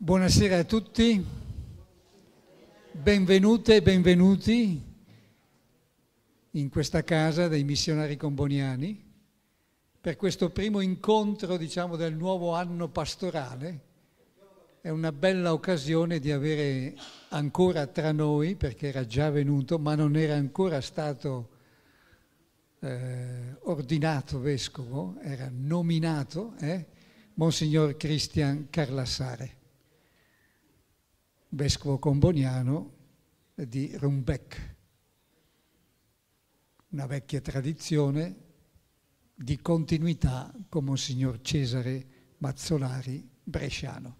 Buonasera a tutti, benvenute e benvenuti in questa casa dei missionari comboniani per questo primo incontro diciamo, del nuovo anno pastorale. È una bella occasione di avere ancora tra noi, perché era già venuto, ma non era ancora stato eh, ordinato vescovo, era nominato, eh, Monsignor Cristian Carlassare vescovo comboniano di Rumbeck, una vecchia tradizione di continuità con Monsignor Cesare Mazzolari bresciano.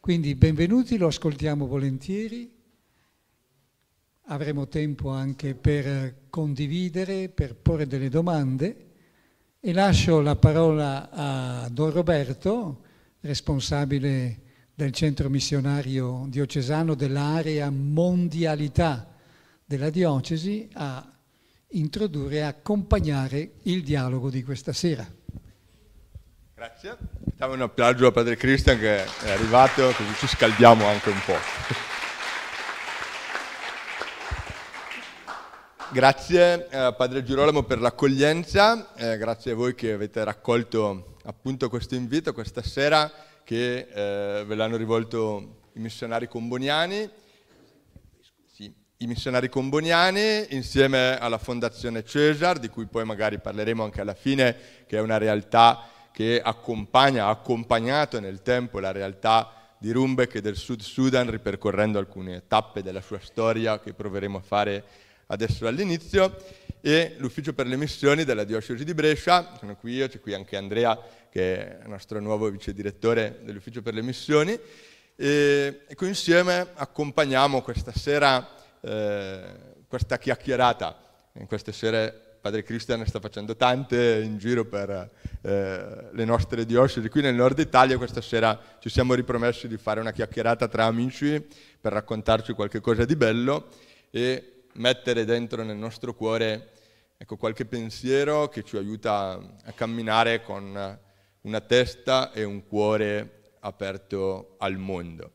Quindi benvenuti, lo ascoltiamo volentieri, avremo tempo anche per condividere, per porre delle domande e lascio la parola a Don Roberto, responsabile del centro missionario diocesano dell'area mondialità della diocesi a introdurre e accompagnare il dialogo di questa sera. Grazie. Diamo un applauso a Padre Cristian che è arrivato, così ci scaldiamo anche un po'. Grazie eh, Padre Girolamo per l'accoglienza, eh, grazie a voi che avete raccolto appunto questo invito questa sera che eh, ve l'hanno rivolto i missionari comboniani, sì, i missionari comboniani insieme alla Fondazione Cesar, di cui poi magari parleremo anche alla fine, che è una realtà che accompagna, ha accompagnato nel tempo la realtà di Rumbek e del Sud Sudan, ripercorrendo alcune tappe della sua storia che proveremo a fare adesso all'inizio e l'ufficio per le missioni della diocesi di Brescia, sono qui io, c'è qui anche Andrea che è il nostro nuovo vice direttore dell'ufficio per le missioni e, e qui insieme accompagniamo questa sera eh, questa chiacchierata, in queste sere Padre Cristian ne sta facendo tante in giro per eh, le nostre diocesi qui nel nord Italia. Questa sera ci siamo ripromessi di fare una chiacchierata tra amici per raccontarci qualche cosa di bello e mettere dentro nel nostro cuore Ecco qualche pensiero che ci aiuta a camminare con una testa e un cuore aperto al mondo.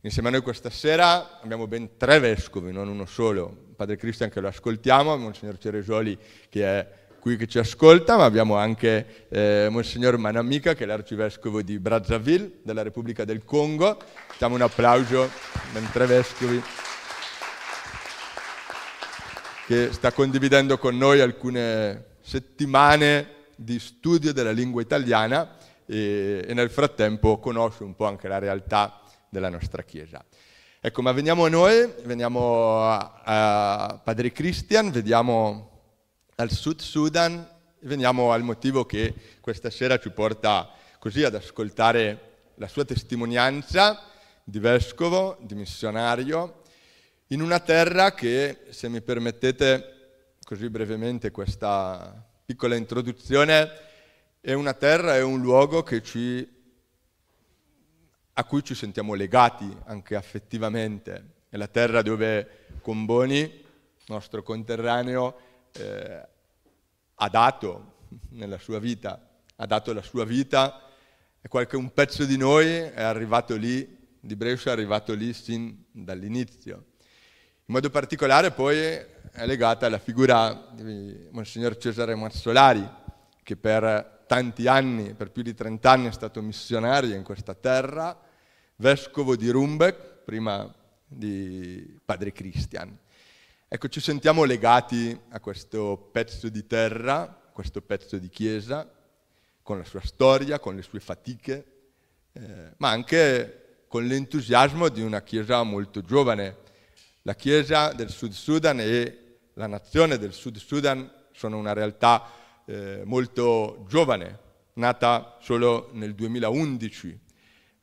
Insieme a noi questa sera abbiamo ben tre vescovi, non uno solo. Padre Cristian che lo ascoltiamo, Monsignor Ceresoli che è qui che ci ascolta, ma abbiamo anche eh, Monsignor Manamica che è l'arcivescovo di Brazzaville, della Repubblica del Congo. Diamo un applauso, ben tre vescovi che sta condividendo con noi alcune settimane di studio della lingua italiana e, e nel frattempo conosce un po' anche la realtà della nostra Chiesa. Ecco, ma veniamo a noi, veniamo a, a Padre Christian, vediamo al Sud Sudan, veniamo al motivo che questa sera ci porta così ad ascoltare la sua testimonianza di vescovo, di missionario, in una terra che, se mi permettete così brevemente questa piccola introduzione, è una terra, è un luogo ci, a cui ci sentiamo legati anche affettivamente. È la terra dove Comboni, nostro conterraneo, eh, ha dato nella sua vita, ha dato la sua vita e qualche, un pezzo di noi è arrivato lì, di Brescia è arrivato lì sin dall'inizio. In modo particolare poi è legata alla figura di Monsignor Cesare Mazzolari, che per tanti anni, per più di 30 anni è stato missionario in questa terra, vescovo di Rumbeck, prima di Padre Christian. Ecco, ci sentiamo legati a questo pezzo di terra, questo pezzo di chiesa, con la sua storia, con le sue fatiche, eh, ma anche con l'entusiasmo di una chiesa molto giovane, la Chiesa del Sud Sudan e la nazione del Sud Sudan sono una realtà eh, molto giovane, nata solo nel 2011.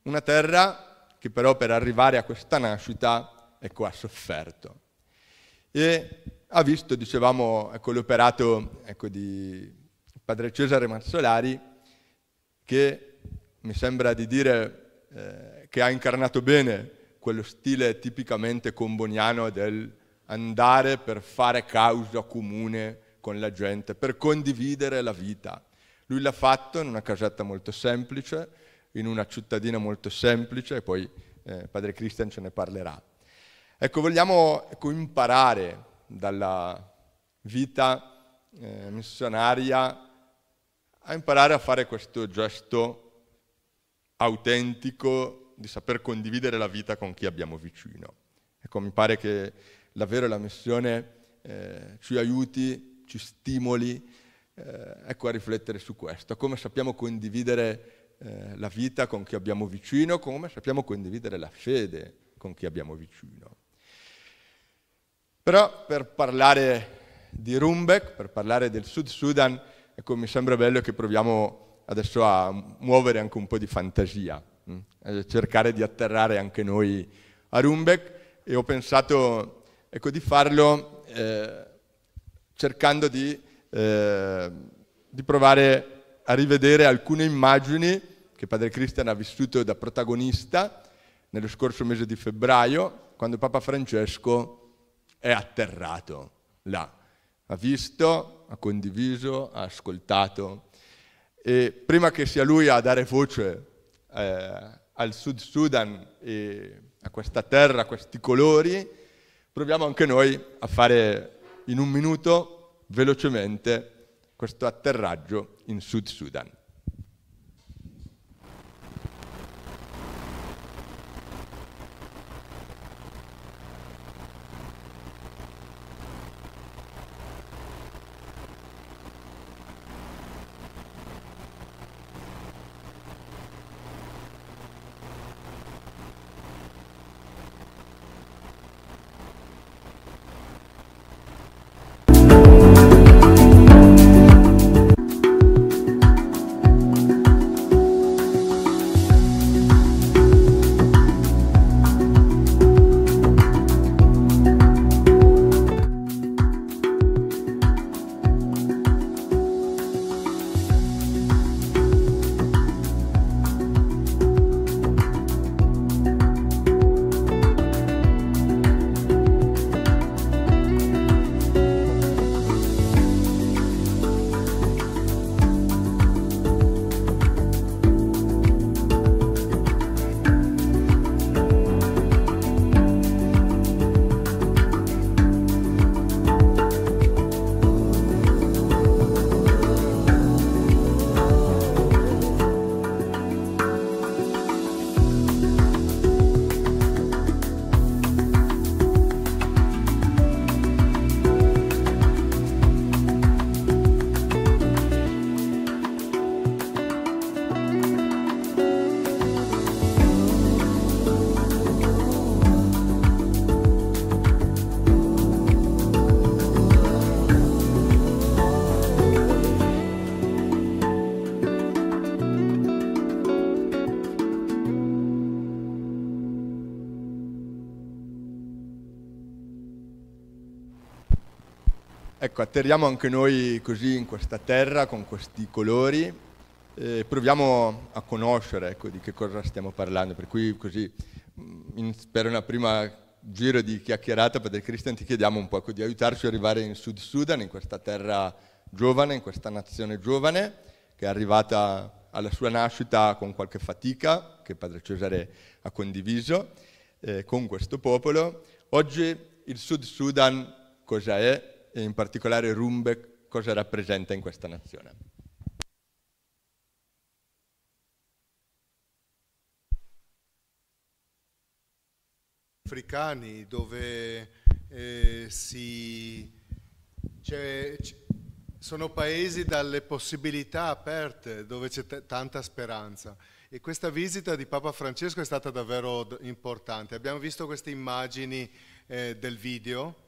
Una terra che però per arrivare a questa nascita ecco, ha sofferto. E ha visto, dicevamo, ecco, l'operato ecco, di padre Cesare Mazzolari che mi sembra di dire eh, che ha incarnato bene quello stile tipicamente comboniano del andare per fare causa comune con la gente, per condividere la vita. Lui l'ha fatto in una casetta molto semplice, in una cittadina molto semplice, e poi eh, padre Christian ce ne parlerà. Ecco, vogliamo ecco, imparare dalla vita eh, missionaria a imparare a fare questo gesto autentico di saper condividere la vita con chi abbiamo vicino. Ecco, mi pare che davvero la missione eh, ci aiuti, ci stimoli, eh, ecco, a riflettere su questo, come sappiamo condividere eh, la vita con chi abbiamo vicino, come sappiamo condividere la fede con chi abbiamo vicino. Però per parlare di Rumbek, per parlare del Sud Sudan, ecco, mi sembra bello che proviamo adesso a muovere anche un po' di fantasia. Mm. Eh, cercare di atterrare anche noi a Rumbeck e ho pensato ecco, di farlo eh, cercando di, eh, di, provare a rivedere alcune immagini che Padre Cristian ha vissuto da protagonista nello scorso mese di febbraio, quando Papa Francesco è atterrato là. Ha visto, ha condiviso, ha ascoltato. E prima che sia lui a dare voce eh, al Sud Sudan e a questa terra, a questi colori, proviamo anche noi a fare in un minuto velocemente questo atterraggio in Sud Sudan. Ecco, atterriamo anche noi così in questa terra con questi colori e proviamo a conoscere ecco, di che cosa stiamo parlando. Per cui così, mm, in, per una prima giro di chiacchierata, Padre Cristian, ti chiediamo un po' ecco, di aiutarci ad arrivare in Sud Sudan, in questa terra giovane, in questa nazione giovane, che è arrivata alla sua nascita con qualche fatica, che Padre Cesare ha condiviso eh, con questo popolo. Oggi il Sud Sudan cosa è? e in particolare Rumbe cosa rappresenta in questa nazione. Africani dove eh, si, cioè, sono paesi dalle possibilità aperte dove c'è tanta speranza e questa visita di Papa Francesco è stata davvero importante. Abbiamo visto queste immagini eh, del video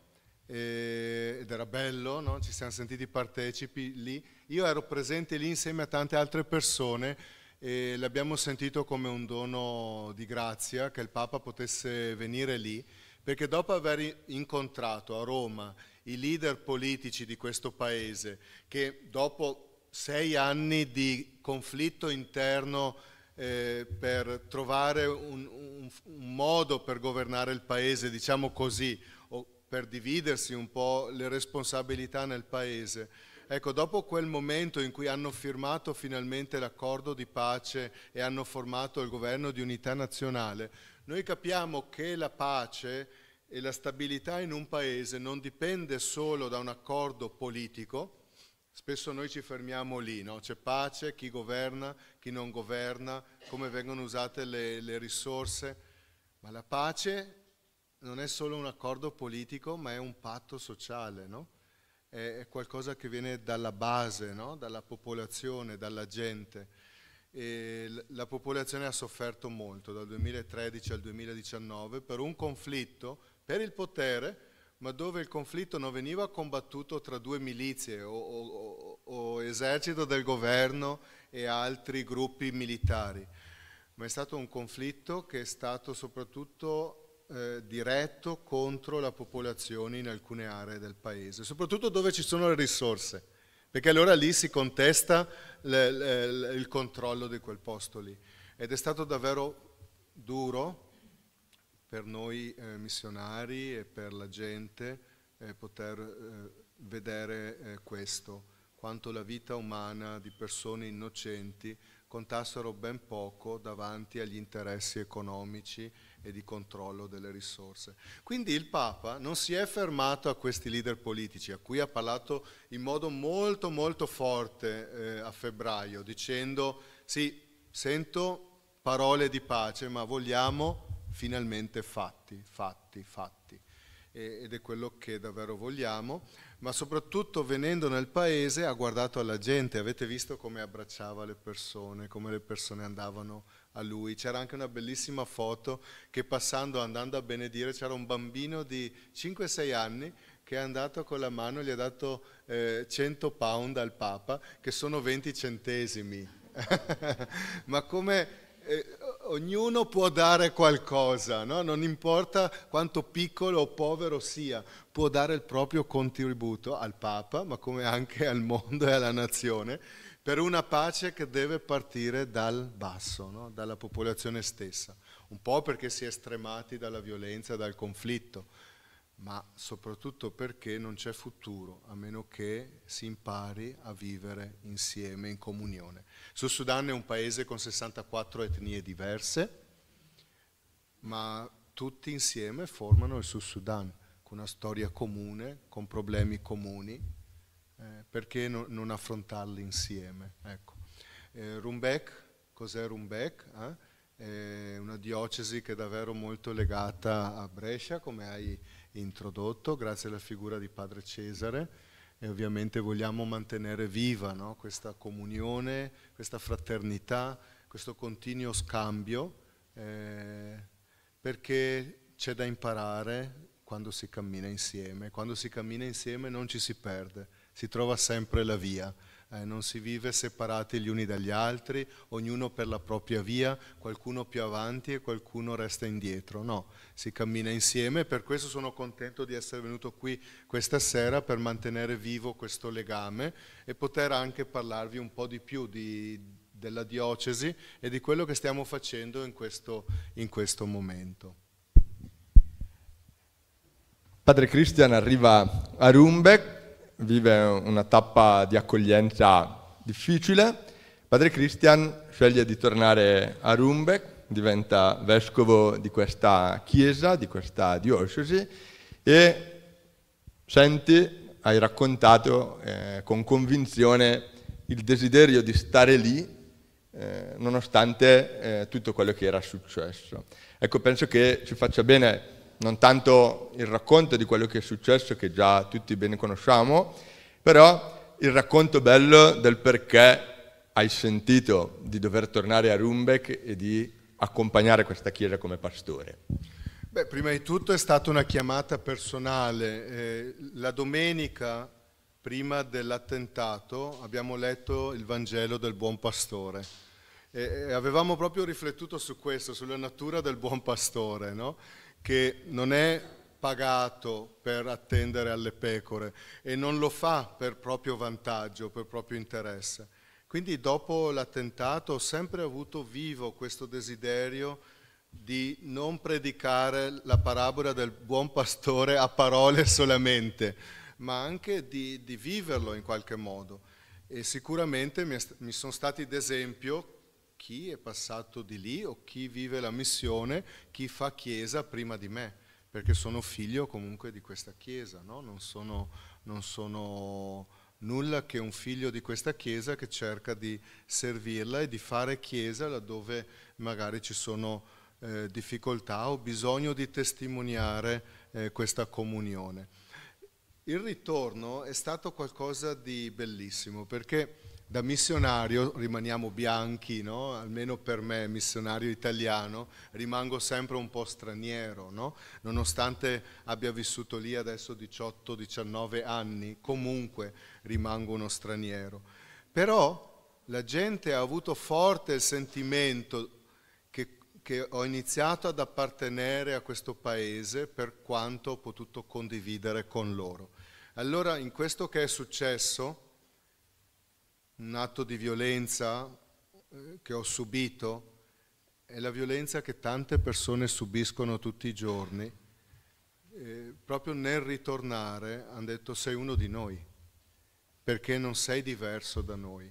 eh, ed era bello, no? ci siamo sentiti partecipi lì. Io ero presente lì insieme a tante altre persone e l'abbiamo sentito come un dono di grazia che il Papa potesse venire lì, perché dopo aver incontrato a Roma i leader politici di questo paese, che dopo sei anni di conflitto interno eh, per trovare un, un, un modo per governare il paese, diciamo così, per dividersi un po' le responsabilità nel Paese. Ecco, dopo quel momento in cui hanno firmato finalmente l'accordo di pace e hanno formato il governo di unità nazionale, noi capiamo che la pace e la stabilità in un paese non dipende solo da un accordo politico, Spesso noi ci fermiamo lì, no? c'è pace, chi governa, chi non governa, come vengono usate le, le risorse, ma la pace non è solo un accordo politico, ma è un patto sociale, no? è, qualcosa che viene dalla base, no? dalla popolazione, dalla gente. E la popolazione ha sofferto molto dal 2013 al 2019 per un conflitto, per il potere, ma dove il conflitto non veniva combattuto tra due milizie o, o, o esercito del governo e altri gruppi militari, ma è stato un conflitto che è stato soprattutto eh, diretto contro la popolazione in alcune aree del paese, soprattutto dove ci sono le risorse, perché allora lì si contesta le, le, il controllo di quel posto lì. Ed è stato davvero duro per noi eh, missionari e per la gente eh, poter eh, vedere eh, questo, quanto la vita umana di persone innocenti contassero ben poco davanti agli interessi economici e di controllo delle risorse. Quindi il Papa non si è fermato a questi leader politici, a cui ha parlato in modo molto molto forte eh, a febbraio, dicendo sì, sento parole di pace, ma vogliamo finalmente fatti, fatti, fatti. E, ed è quello che davvero vogliamo, ma soprattutto venendo nel paese ha guardato alla gente, avete visto come abbracciava le persone, come le persone andavano a lui. C'era anche una bellissima foto che passando, andando a benedire, c'era un bambino di 5-6 anni che è andato con la mano, e gli ha dato eh, 100 pound al Papa, che sono 20 centesimi. Ma come... Eh, ognuno può dare qualcosa, no? non importa quanto piccolo o povero sia, può dare il proprio contributo al Papa, ma come anche al mondo e alla nazione per una pace che deve partire dal basso, no? dalla popolazione stessa, un po' perché si è stremati dalla violenza, dal conflitto, ma soprattutto perché non c'è futuro a meno che si impari a vivere insieme, in comunione. Sud Sudan è un paese con 64 etnie diverse, ma tutti insieme formano il Sud Sudan, con una storia comune, con problemi comuni, eh, perché no, non affrontarli insieme? Ecco. Eh, Rumbeck, cos'è Rumbeck? Eh? una diocesi che è davvero molto legata a Brescia, come hai introdotto, grazie alla figura di Padre Cesare, e ovviamente vogliamo mantenere viva no? questa comunione, questa fraternità, questo continuo scambio, eh, perché c'è da imparare quando si cammina insieme, quando si cammina insieme non ci si perde, si trova sempre la via. Eh, non si vive separati gli uni dagli altri, ognuno per la propria via, qualcuno più avanti e qualcuno resta indietro. No, si cammina insieme e per questo sono contento di essere venuto qui questa sera per mantenere vivo questo legame e poter anche parlarvi un po' di più di, della diocesi e di quello che stiamo facendo in questo, in questo momento. Padre Cristian arriva a Rumbeck vive una tappa di accoglienza difficile, padre Christian sceglie di tornare a Rumbeck, diventa vescovo di questa chiesa, di questa diocesi e senti, hai raccontato eh, con convinzione il desiderio di stare lì eh, nonostante eh, tutto quello che era successo. Ecco, penso che ci faccia bene non tanto il racconto di quello che è successo, che già tutti bene conosciamo, però il racconto bello del perché hai sentito di dover tornare a Rumbeck e di accompagnare questa chiesa come pastore. Beh, prima di tutto è stata una chiamata personale. Eh, la domenica prima dell'attentato abbiamo letto il Vangelo del Buon Pastore e avevamo proprio riflettuto su questo, sulla natura del Buon Pastore, no? che non è pagato per attendere alle pecore e non lo fa per proprio vantaggio, per proprio interesse. Quindi dopo l'attentato ho sempre avuto vivo questo desiderio di non predicare la parabola del buon pastore a parole solamente, ma anche di, di viverlo in qualche modo. E sicuramente mi, mi sono stati d'esempio chi è passato di lì o chi vive la missione, chi fa chiesa prima di me, perché sono figlio comunque di questa chiesa, no? non, sono, non sono nulla che un figlio di questa chiesa che cerca di servirla e di fare chiesa laddove magari ci sono eh, difficoltà o bisogno di testimoniare eh, questa comunione. Il ritorno è stato qualcosa di bellissimo perché da missionario rimaniamo bianchi, no? almeno per me, missionario italiano, rimango sempre un po' straniero, no? nonostante abbia vissuto lì adesso 18-19 anni, comunque rimango uno straniero. Però la gente ha avuto forte il sentimento che, che ho iniziato ad appartenere a questo paese per quanto ho potuto condividere con loro. Allora in questo che è successo, un atto di violenza eh, che ho subito è la violenza che tante persone subiscono tutti i giorni. Eh, proprio nel ritornare hanno detto sei uno di noi, perché non sei diverso da noi.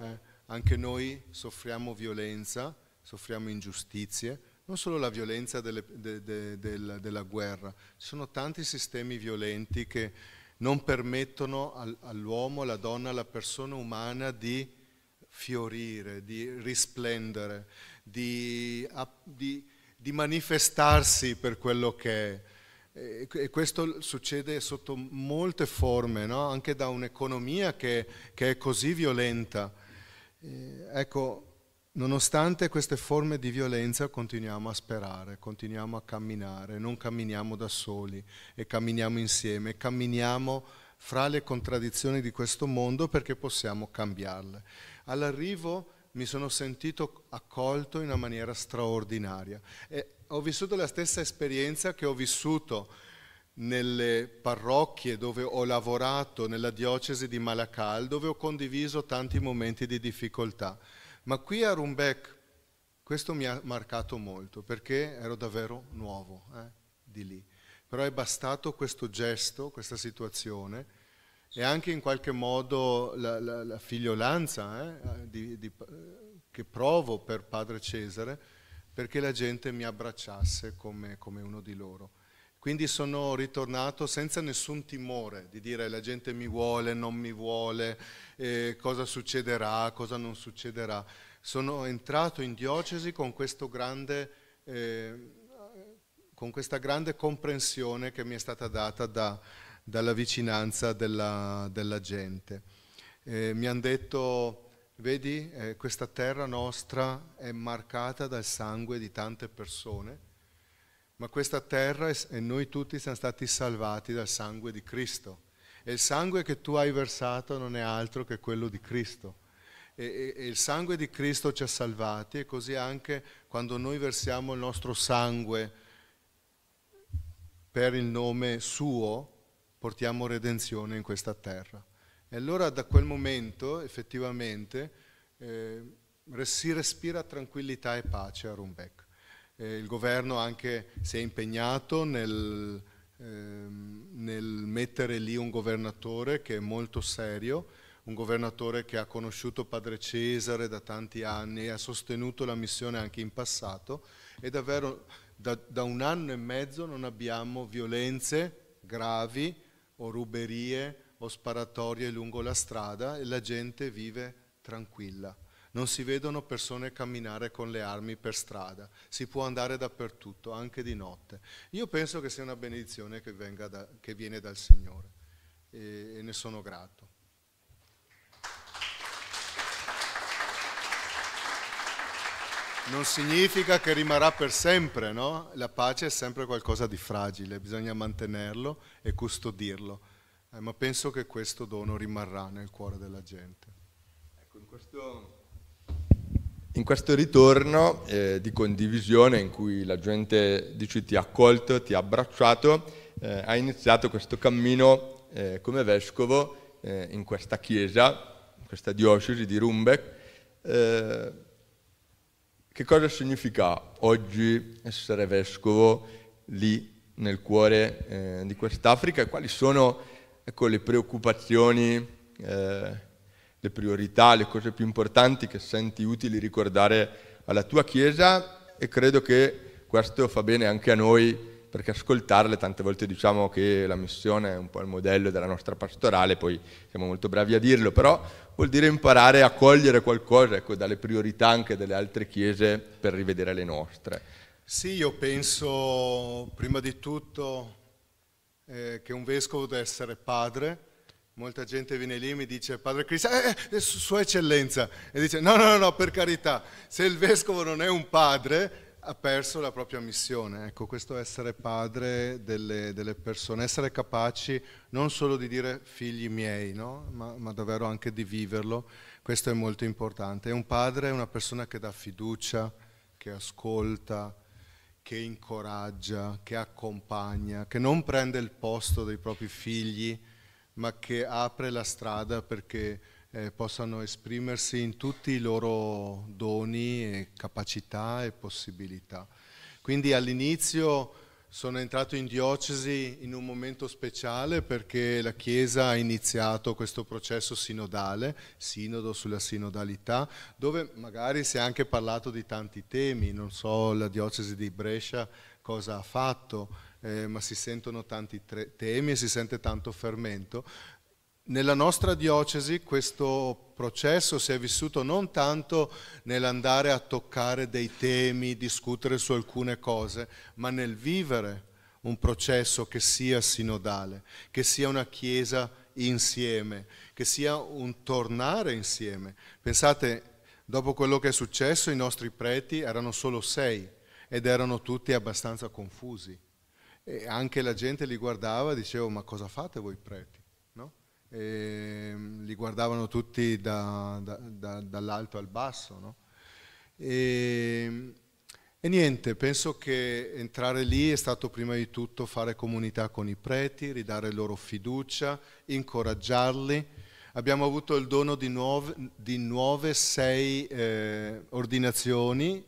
Eh? Anche noi soffriamo violenza, soffriamo ingiustizie, non solo la violenza delle, de, de, de, della guerra, ci sono tanti sistemi violenti che non permettono all'uomo, alla donna, alla persona umana di fiorire, di risplendere, di, di, di manifestarsi per quello che è. E questo succede sotto molte forme, no? anche da un'economia che, che, è così violenta. ecco, Nonostante queste forme di violenza continuiamo a sperare, continuiamo a camminare, non camminiamo da soli e camminiamo insieme, camminiamo fra le contraddizioni di questo mondo perché possiamo cambiarle. All'arrivo mi sono sentito accolto in una maniera straordinaria e ho vissuto la stessa esperienza che ho vissuto nelle parrocchie dove ho lavorato, nella diocesi di Malacal, dove ho condiviso tanti momenti di difficoltà. Ma qui a Rumbeck questo mi ha marcato molto perché ero davvero nuovo eh, di lì. Però è bastato questo gesto, questa situazione e anche in qualche modo la, la, la figliolanza eh, di, di, che provo per Padre Cesare perché la gente mi abbracciasse come, come uno di loro. Quindi sono ritornato senza nessun timore di dire la gente mi vuole, non mi vuole, eh, cosa succederà, cosa non succederà. Sono entrato in diocesi con, grande, eh, con questa grande comprensione che mi è stata data da, dalla vicinanza della, della gente. Eh, mi hanno detto, vedi, eh, questa terra nostra è marcata dal sangue di tante persone ma questa terra e noi tutti siamo stati salvati dal sangue di Cristo. E il sangue che tu hai versato non è altro che quello di Cristo. E, e, e il sangue di Cristo ci ha salvati e così anche quando noi versiamo il nostro sangue per il nome suo, portiamo redenzione in questa terra. E allora da quel momento effettivamente eh, si respira tranquillità e pace a Rumbeck eh, il governo anche si è impegnato nel, ehm, nel mettere lì un governatore che è molto serio, un governatore che ha conosciuto Padre Cesare da tanti anni e ha sostenuto la missione anche in passato e davvero da, da un anno e mezzo non abbiamo violenze gravi o ruberie o sparatorie lungo la strada e la gente vive tranquilla non si vedono persone camminare con le armi per strada, si può andare dappertutto, anche di notte. Io penso che sia una benedizione che, da, che viene dal Signore e, e ne sono grato. non significa che rimarrà per sempre, no? La pace è sempre qualcosa di fragile, bisogna mantenerlo e custodirlo. Eh, ma penso che questo dono rimarrà nel cuore della gente. Ecco, in questo in questo ritorno eh, di condivisione in cui la gente dici, ti ha accolto, ti ha abbracciato, eh, ha iniziato questo cammino eh, come vescovo eh, in questa chiesa, in questa diocesi di Rumbeck. Eh, che cosa significa oggi essere vescovo lì nel cuore eh, di quest'Africa e quali sono ecco, le preoccupazioni eh, le priorità, le cose più importanti che senti utili ricordare alla tua Chiesa e credo che questo fa bene anche a noi perché ascoltarle tante volte diciamo che la missione è un po' il modello della nostra pastorale, poi siamo molto bravi a dirlo, però vuol dire imparare a cogliere qualcosa ecco, dalle priorità anche delle altre chiese per rivedere le nostre. Sì, io penso prima di tutto eh, che un vescovo deve essere padre, Molta gente viene lì e mi dice, Padre Cristiano, eh, eh, Sua Eccellenza, e dice, no, no, no, no, per carità, se il vescovo non è un padre, ha perso la propria missione. Ecco, questo essere padre delle, delle persone, essere capaci non solo di dire figli miei, no? ma, ma davvero anche di viverlo, questo è molto importante. E un padre è una persona che dà fiducia, che ascolta, che incoraggia, che accompagna, che non prende il posto dei propri figli, ma che apre la strada perché eh, possano esprimersi in tutti i loro doni e capacità e possibilità. Quindi all'inizio sono entrato in diocesi in un momento speciale perché la Chiesa ha iniziato questo processo sinodale, sinodo sulla sinodalità, dove magari si è anche parlato di tanti temi, non so la diocesi di Brescia cosa ha fatto, eh, ma si sentono tanti temi e si sente tanto fermento. Nella nostra diocesi questo processo si è vissuto non tanto nell'andare a toccare dei temi, discutere su alcune cose, ma nel vivere un processo che sia sinodale, che sia una chiesa insieme, che sia un tornare insieme. Pensate, dopo quello che è successo i nostri preti erano solo sei ed erano tutti abbastanza confusi e anche la gente li guardava e diceva ma cosa fate voi preti? No? Mm, li guardavano tutti da, da, da, dall'alto al basso. No? E, mm, e niente, penso che entrare lì è stato prima di tutto fare comunità con i preti, ridare loro fiducia, incoraggiarli. Abbiamo avuto il dono di nuove, di nuove sei eh, ordinazioni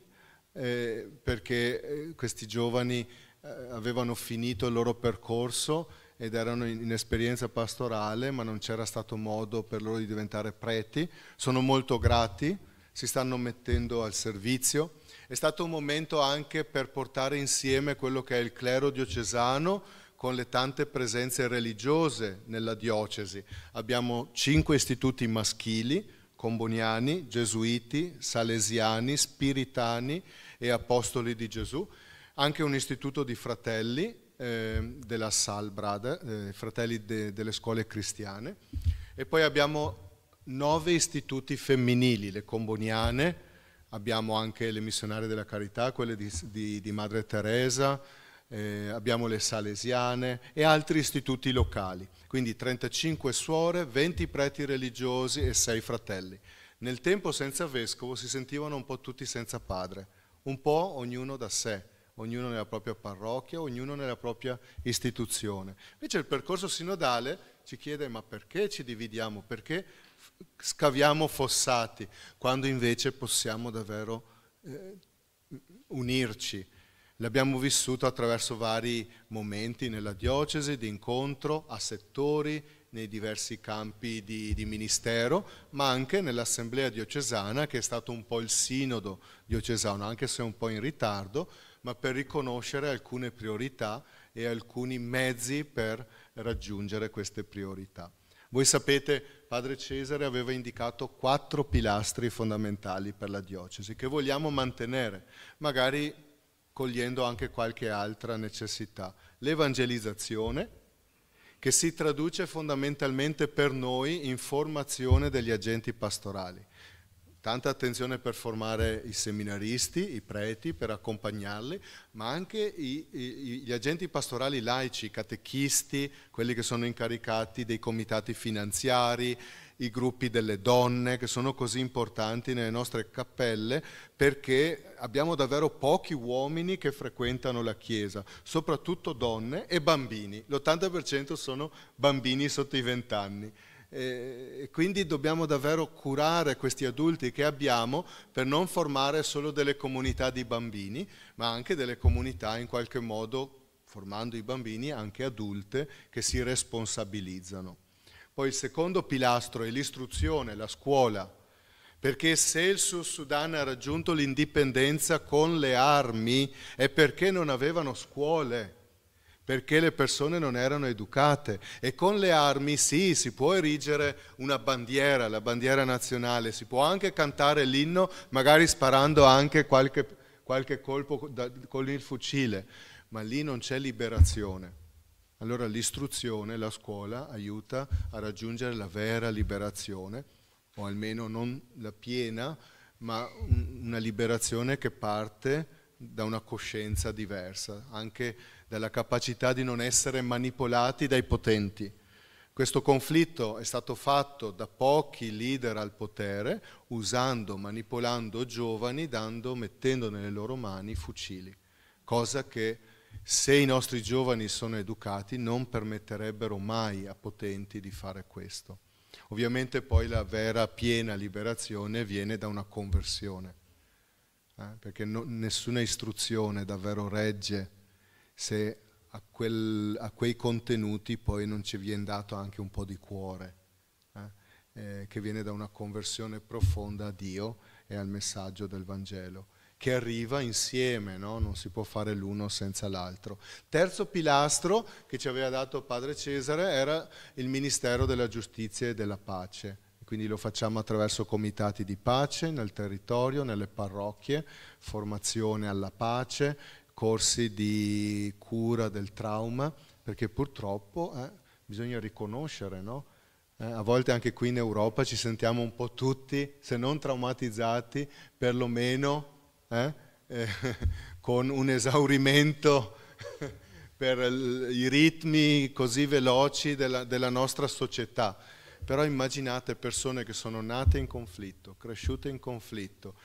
eh, perché eh, questi giovani eh, avevano finito il loro percorso ed erano in, esperienza pastorale, ma non c'era stato modo per loro di diventare preti. Sono molto grati, si stanno mettendo al servizio. È stato un momento anche per portare insieme quello che è il clero diocesano con le tante presenze religiose nella diocesi. Abbiamo cinque istituti maschili, comboniani, gesuiti, salesiani, spiritani e apostoli di Gesù anche un istituto di fratelli eh, della Salbrad, eh, fratelli de, delle scuole cristiane, e poi abbiamo nove istituti femminili, le comboniane, abbiamo anche le missionarie della carità, quelle di, di, di Madre Teresa, eh, abbiamo le salesiane e altri istituti locali, quindi 35 suore, 20 preti religiosi e 6 fratelli. Nel tempo senza vescovo si sentivano un po' tutti senza padre, un po' ognuno da sé ognuno nella propria parrocchia, ognuno nella propria istituzione. Invece il percorso sinodale ci chiede ma perché ci dividiamo, perché scaviamo fossati, quando invece possiamo davvero eh, unirci. L'abbiamo vissuto attraverso vari momenti nella diocesi, di incontro, a settori, nei diversi campi di, di ministero, ma anche nell'assemblea diocesana che è stato un po' il sinodo diocesano, anche se un po' in ritardo, ma per riconoscere alcune priorità e alcuni mezzi per raggiungere queste priorità. Voi sapete, Padre Cesare aveva indicato quattro pilastri fondamentali per la diocesi che vogliamo mantenere, magari cogliendo anche qualche altra necessità. L'evangelizzazione, che si traduce fondamentalmente per noi in formazione degli agenti pastorali. Tanta attenzione per formare i seminaristi, i preti, per accompagnarli, ma anche i, i, gli agenti pastorali laici, i catechisti, quelli che sono incaricati dei comitati finanziari, i gruppi delle donne che sono così importanti nelle nostre cappelle perché abbiamo davvero pochi uomini che frequentano la chiesa, soprattutto donne e bambini. L'80% sono bambini sotto i 20 anni e quindi dobbiamo davvero curare questi adulti che abbiamo per non formare solo delle comunità di bambini, ma anche delle comunità in qualche modo, formando i bambini, anche adulte che si responsabilizzano. Poi il secondo pilastro è l'istruzione, la scuola, perché se il Sud Sudan ha raggiunto l'indipendenza con le armi è perché non avevano scuole perché le persone non erano educate e con le armi sì, si può erigere una bandiera, la bandiera nazionale, si può anche cantare l'inno, magari sparando anche qualche, qualche colpo da, con il fucile, ma lì non c'è liberazione. Allora l'istruzione, la scuola aiuta a raggiungere la vera liberazione, o almeno non la piena, ma una liberazione che parte da una coscienza diversa, anche dalla capacità di non essere manipolati dai potenti. Questo conflitto è stato fatto da pochi leader al potere, usando, manipolando giovani, dando, mettendo nelle loro mani fucili, cosa che se i nostri giovani sono educati non permetterebbero mai a potenti di fare questo. Ovviamente poi la vera piena liberazione viene da una conversione eh? perché no, nessuna istruzione davvero regge se a, quel, a, quei contenuti poi non ci viene dato anche un po' di cuore, eh? Eh, che viene da una conversione profonda a Dio e al messaggio del Vangelo, che arriva insieme, no? non si può fare l'uno senza l'altro. Terzo pilastro che ci aveva dato Padre Cesare era il ministero della giustizia e della pace quindi lo facciamo attraverso comitati di pace nel territorio, nelle parrocchie, formazione alla pace, corsi di cura del trauma, perché purtroppo eh, bisogna riconoscere, no? eh, a volte anche qui in Europa ci sentiamo un po' tutti, se non traumatizzati, perlomeno eh, eh con un esaurimento per i ritmi così veloci della, della nostra società però immaginate persone che sono nate in conflitto, cresciute in conflitto,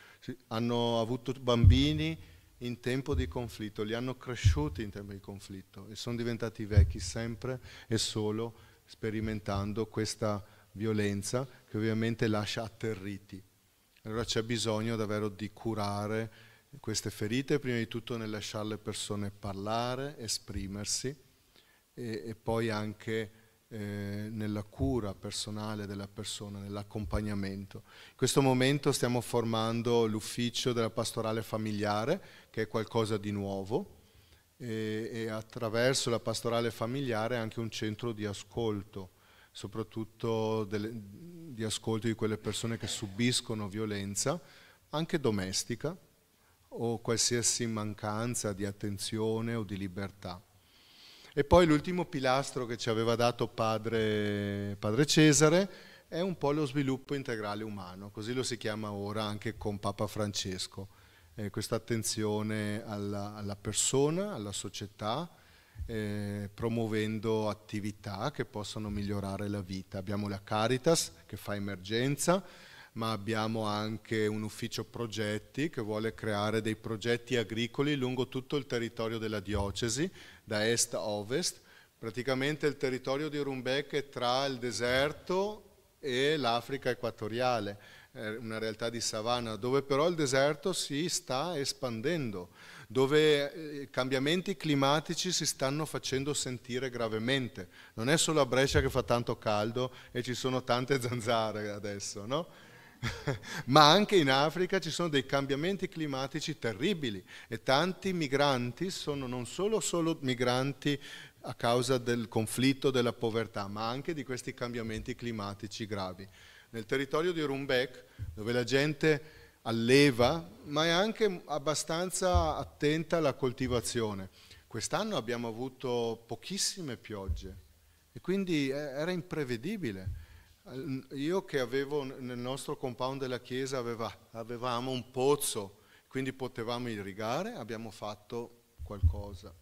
hanno avuto bambini in tempo di conflitto, li hanno cresciuti in tempo di conflitto e sono diventati vecchi sempre e solo sperimentando questa violenza che ovviamente lascia atterriti. Allora c'è bisogno davvero di curare queste ferite, prima di tutto nel lasciare le persone parlare, esprimersi e, e poi anche eh, nella cura personale della persona, nell'accompagnamento. In questo momento stiamo formando l'ufficio della pastorale familiare, che è qualcosa di nuovo, e, e attraverso la pastorale familiare anche un centro di ascolto, soprattutto delle, di ascolto di quelle persone che subiscono violenza, anche domestica, o qualsiasi mancanza di attenzione o di libertà. E poi l'ultimo pilastro che ci aveva dato padre, padre, Cesare è un po' lo sviluppo integrale umano, così lo si chiama ora anche con Papa Francesco, eh, questa attenzione alla, alla, persona, alla società, eh, promuovendo attività che possano migliorare la vita. Abbiamo la Caritas che fa emergenza, ma abbiamo anche un ufficio progetti che vuole creare dei progetti agricoli lungo tutto il territorio della diocesi, da est a ovest. Praticamente il territorio di Rumbek è tra il deserto e l'Africa equatoriale, è una realtà di savana, dove però il deserto si sta espandendo, dove i eh, cambiamenti climatici si stanno facendo sentire gravemente. Non è solo a Brescia che fa tanto caldo e ci sono tante zanzare adesso, no? ma anche in Africa ci sono dei cambiamenti climatici terribili e tanti migranti sono non solo, solo migranti a causa del conflitto, della povertà, ma anche di questi cambiamenti climatici gravi. Nel territorio di Rumbek, dove la gente alleva, ma è anche abbastanza attenta alla coltivazione. Quest'anno abbiamo avuto pochissime piogge e quindi era imprevedibile io che avevo nel nostro compound della chiesa aveva, avevamo un pozzo, quindi potevamo irrigare, abbiamo fatto qualcosa,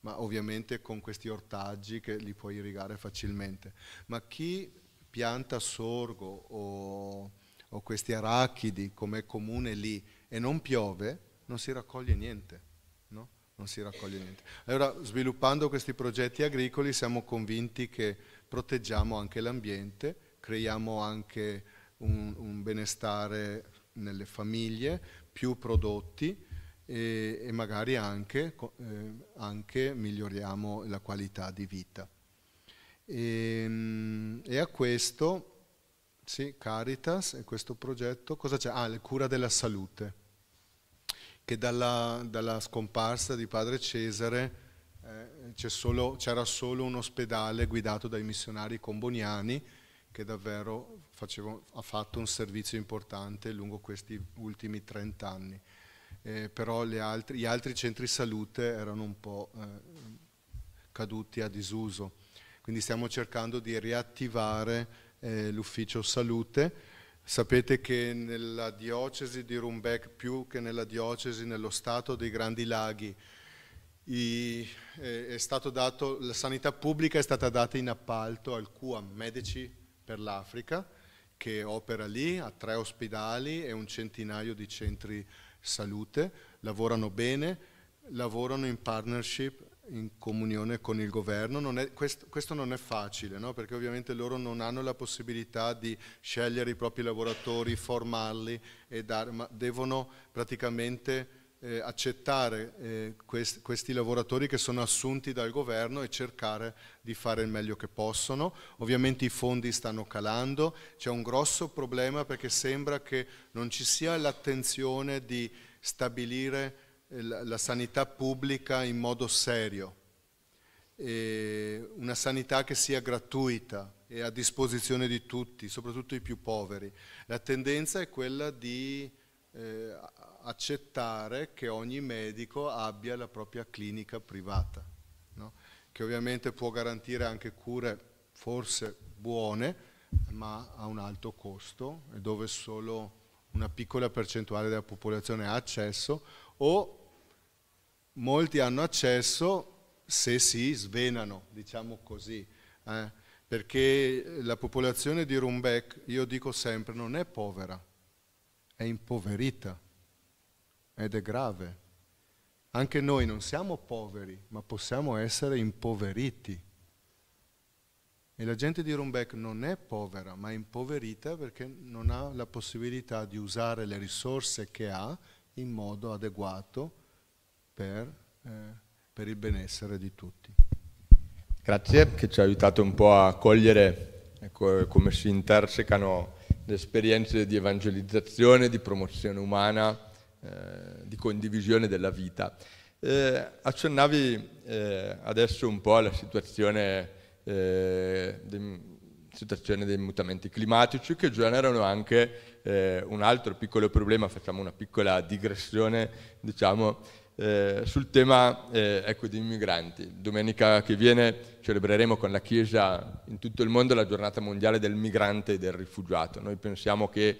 ma ovviamente con questi ortaggi che li puoi irrigare facilmente. Ma chi pianta sorgo o, o questi arachidi come è comune lì e non piove, non si raccoglie niente. No? Non si raccoglie niente. Allora, sviluppando questi progetti agricoli siamo convinti che proteggiamo anche l'ambiente, creiamo anche un, un, benestare nelle famiglie, più prodotti e, e magari anche, eh, anche, miglioriamo la qualità di vita. E, ehm, e a questo, sì, Caritas e questo progetto, cosa c'è? Ah, la cura della salute, che dalla, dalla scomparsa di Padre Cesare eh, solo, c'era solo un ospedale guidato dai missionari comboniani che davvero facevo, ha fatto un servizio importante lungo questi ultimi 30 anni. Eh, però altri, gli altri centri salute erano un po' eh, caduti a disuso. Quindi stiamo cercando di riattivare eh, l'ufficio salute. Sapete che nella diocesi di Rumbec, più che nella diocesi, nello stato dei Grandi Laghi, i, eh, è, è dato, la sanità pubblica è stata data in appalto al QAM Medici per l'Africa, che opera lì, ha tre ospedali e un centinaio di centri salute, lavorano bene, lavorano in partnership, in comunione con il governo. Non è, questo, questo, non è facile, no? perché ovviamente loro non hanno la possibilità di scegliere i propri lavoratori, formarli, e dar, ma devono praticamente eh, accettare eh, quest questi lavoratori che sono assunti dal governo e cercare di fare il meglio che possono. Ovviamente i fondi stanno calando, c'è un grosso problema perché sembra che non ci sia l'attenzione di stabilire eh, la, la sanità pubblica in modo serio, e una sanità che sia gratuita e a disposizione di tutti, soprattutto i più poveri. La tendenza è quella di eh, accettare che ogni medico abbia la propria clinica privata, no? che ovviamente può garantire anche cure forse buone, ma a un alto costo e dove solo una piccola percentuale della popolazione ha accesso o molti hanno accesso se si svenano, diciamo così, eh? perché la popolazione di Rumbeck, io dico sempre, non è povera, è impoverita ed è grave. Anche noi non siamo poveri, ma possiamo essere impoveriti. E la gente di Rumbeck non è povera, ma è impoverita perché non ha la possibilità di usare le risorse che ha in modo adeguato per, eh, per il benessere di tutti. Grazie che ci ha aiutato un po' a cogliere ecco, come si intersecano le esperienze di evangelizzazione, di promozione umana eh, di condivisione della vita. Eh, accennavi eh, adesso un po' alla situazione, eh, de, situazione, dei mutamenti climatici che generano anche eh, un altro piccolo problema, facciamo una piccola digressione diciamo, eh, sul tema ecco, dei migranti. Domenica che viene celebreremo con la Chiesa in tutto il mondo la giornata mondiale del migrante e del rifugiato. Noi pensiamo che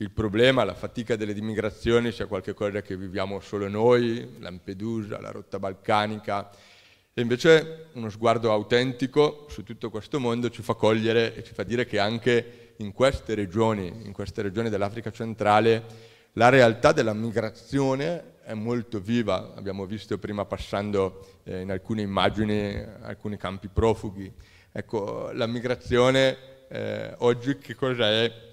il problema, la fatica delle dimigrazioni sia qualcosa che viviamo solo noi, Lampedusa, la rotta balcanica, e invece uno sguardo autentico su tutto questo mondo ci fa cogliere e ci fa dire che anche in queste regioni, in queste regioni dell'Africa centrale, la realtà della migrazione è molto viva, abbiamo visto prima passando eh, in alcune immagini alcuni campi profughi. Ecco, la migrazione eh, oggi che cosa è?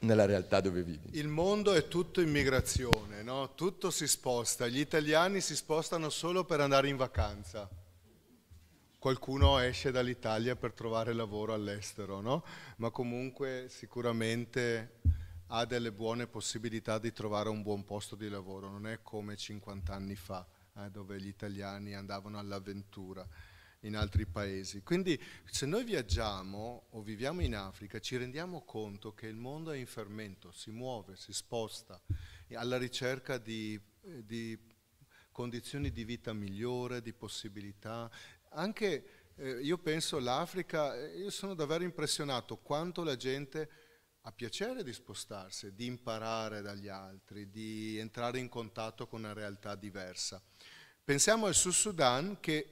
nella realtà dove vivi. Il mondo è tutto immigrazione, no? tutto si sposta, gli italiani si spostano solo per andare in vacanza. Qualcuno esce dall'Italia per trovare lavoro all'estero, no? ma comunque sicuramente ha delle buone possibilità di trovare un buon posto di lavoro, non è come 50 anni fa eh, dove gli italiani andavano all'avventura in altri paesi. Quindi se noi viaggiamo o viviamo in Africa ci rendiamo conto che il mondo è in fermento, si muove, si sposta alla ricerca di, eh, di condizioni di vita migliore, di possibilità. Anche eh, io penso all'Africa, eh, io sono davvero impressionato quanto la gente ha piacere di spostarsi, di imparare dagli altri, di entrare in contatto con una realtà diversa. Pensiamo al Sud Sudan che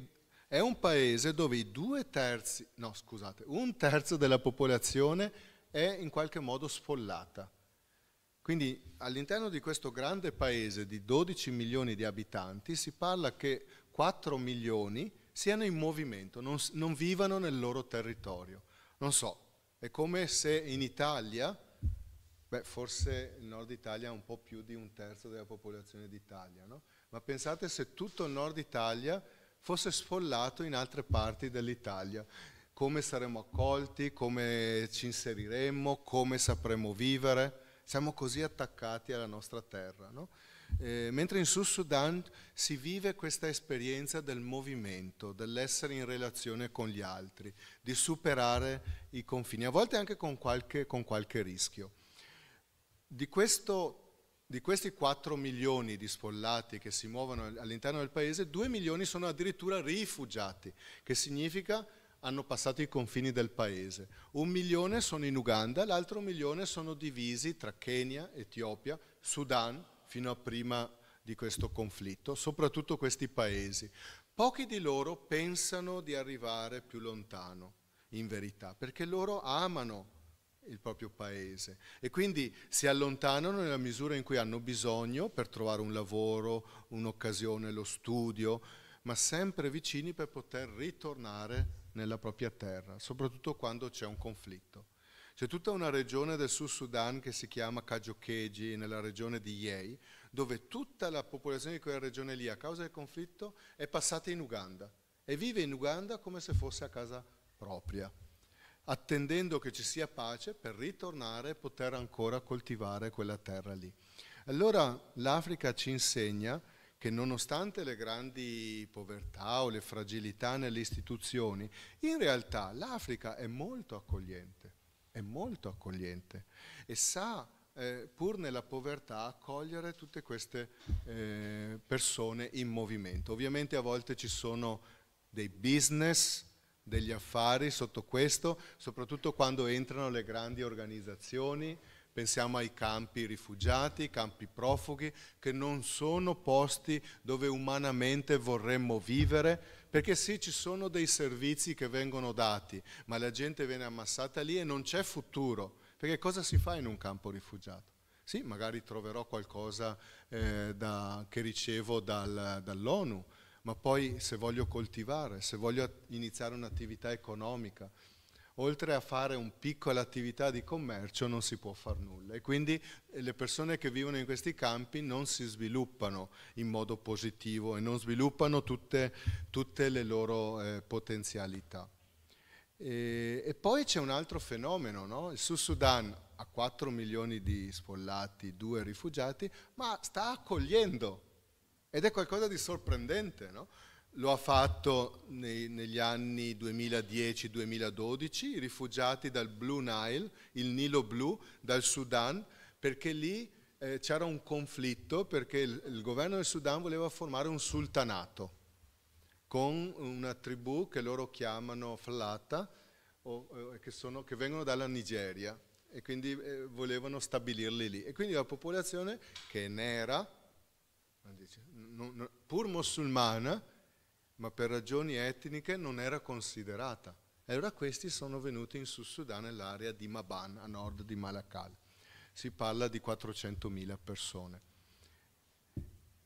è un paese dove i due terzi, no scusate, un terzo della popolazione è in qualche modo sfollata. Quindi all'interno di questo grande paese di 12 milioni di abitanti si parla che 4 milioni siano in movimento, non, non, vivano nel loro territorio. Non so, è come se in Italia, beh forse il nord Italia ha un po' più di un terzo della popolazione d'Italia, no? ma pensate se tutto il nord Italia fosse sfollato in altre parti dell'Italia. Come saremo accolti, come ci inseriremmo, come sapremo vivere. Siamo così attaccati alla nostra terra. No? Eh, mentre in Sud Sudan si vive questa esperienza del movimento, dell'essere in relazione con gli altri, di superare i confini, a volte anche con qualche, con qualche rischio. Di questo di questi 4 milioni di sfollati che si muovono all'interno del paese, 2 milioni sono addirittura rifugiati, che significa hanno passato i confini del paese. Un milione sono in Uganda, l'altro milione sono divisi tra Kenya, Etiopia, Sudan, fino a prima di questo conflitto, soprattutto questi paesi. Pochi di loro pensano di arrivare più lontano, in verità, perché loro amano il proprio paese e quindi si allontanano nella misura in cui hanno bisogno per trovare un lavoro, un'occasione, lo studio, ma sempre vicini per poter ritornare nella propria terra, soprattutto quando c'è un conflitto. C'è tutta una regione del Sud Sudan che si chiama Kajokeji, nella regione di Yei, dove tutta la popolazione di quella regione lì, a causa del conflitto, è passata in Uganda e vive in Uganda come se fosse a casa propria attendendo che ci sia pace per ritornare e poter ancora coltivare quella terra lì. Allora l'Africa ci insegna che nonostante le grandi povertà o le fragilità nelle istituzioni, in realtà l'Africa è molto accogliente, è molto accogliente e sa eh, pur nella povertà, accogliere tutte queste eh, persone in movimento. Ovviamente a volte ci sono dei business degli affari sotto questo, soprattutto quando entrano le grandi organizzazioni, pensiamo ai campi rifugiati, ai campi profughi, che non sono posti dove umanamente vorremmo vivere, perché sì, ci sono dei servizi che vengono dati, ma la gente viene ammassata lì e non c'è futuro, perché cosa si fa in un campo rifugiato? Sì, magari troverò qualcosa eh, da, che ricevo dal, dall'ONU, ma poi se voglio coltivare, se voglio iniziare un'attività economica, oltre a fare un piccola attività di commercio non si può fare nulla e quindi eh, le persone che vivono in questi campi non si sviluppano in modo positivo e non sviluppano tutte, tutte le loro eh, potenzialità. E, e poi c'è un altro fenomeno, no? il Sud Sudan ha 4 milioni di sfollati, 2 rifugiati, ma sta accogliendo ed è qualcosa di sorprendente, no? Lo ha fatto nei, negli anni 2010-2012 i rifugiati dal Blue Nile, il Nilo blu, dal Sudan, perché lì eh, c'era un conflitto perché il, il, governo del Sudan voleva formare un sultanato con una tribù che loro chiamano Flata, o, eh, che, sono, che, vengono dalla Nigeria e quindi eh, volevano stabilirli lì. E quindi la popolazione che è nera, dice, non, pur musulmana, ma per ragioni etniche non era considerata. E allora questi sono venuti in Sud Sudan nell'area di Maban, a nord di Malakal. Si parla di 400.000 persone.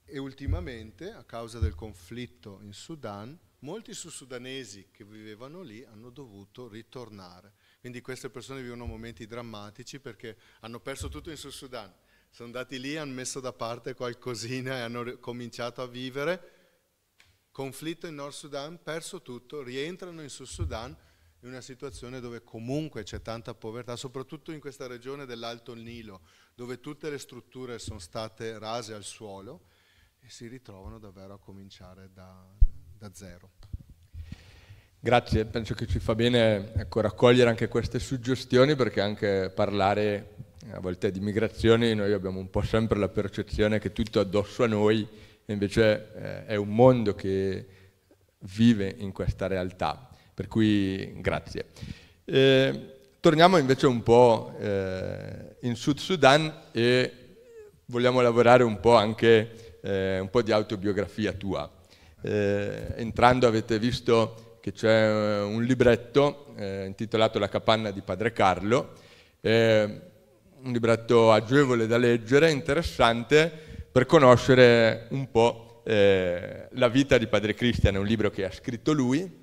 E ultimamente, a causa del conflitto in Sudan, molti sudanesi che vivevano lì hanno dovuto ritornare. Quindi queste persone vivono momenti drammatici perché hanno perso tutto in Sud Sudan sono andati lì, hanno messo da parte qualcosina e hanno cominciato a vivere. Conflitto in Nord Sudan, perso tutto, rientrano in Sud Sudan in una situazione dove comunque c'è tanta povertà, soprattutto in questa regione dell'Alto Nilo, dove tutte le strutture sono state rase al suolo e si ritrovano davvero a cominciare da, da zero. Grazie, penso che ci fa bene ecco, raccogliere anche queste suggestioni perché anche parlare a volte di migrazioni noi abbiamo un po' sempre la percezione che tutto addosso a noi, invece eh, è un mondo che vive in questa realtà. Per cui grazie. Eh, torniamo invece un po' eh, in Sud Sudan e vogliamo lavorare un po' anche eh, un po' di autobiografia tua. Eh, entrando avete visto che c'è eh, un libretto intitolato La capanna di Padre Carlo. Eh, un libretto agevole da leggere, interessante, per conoscere un po' eh, la vita di Padre Cristian, un libro che ha scritto lui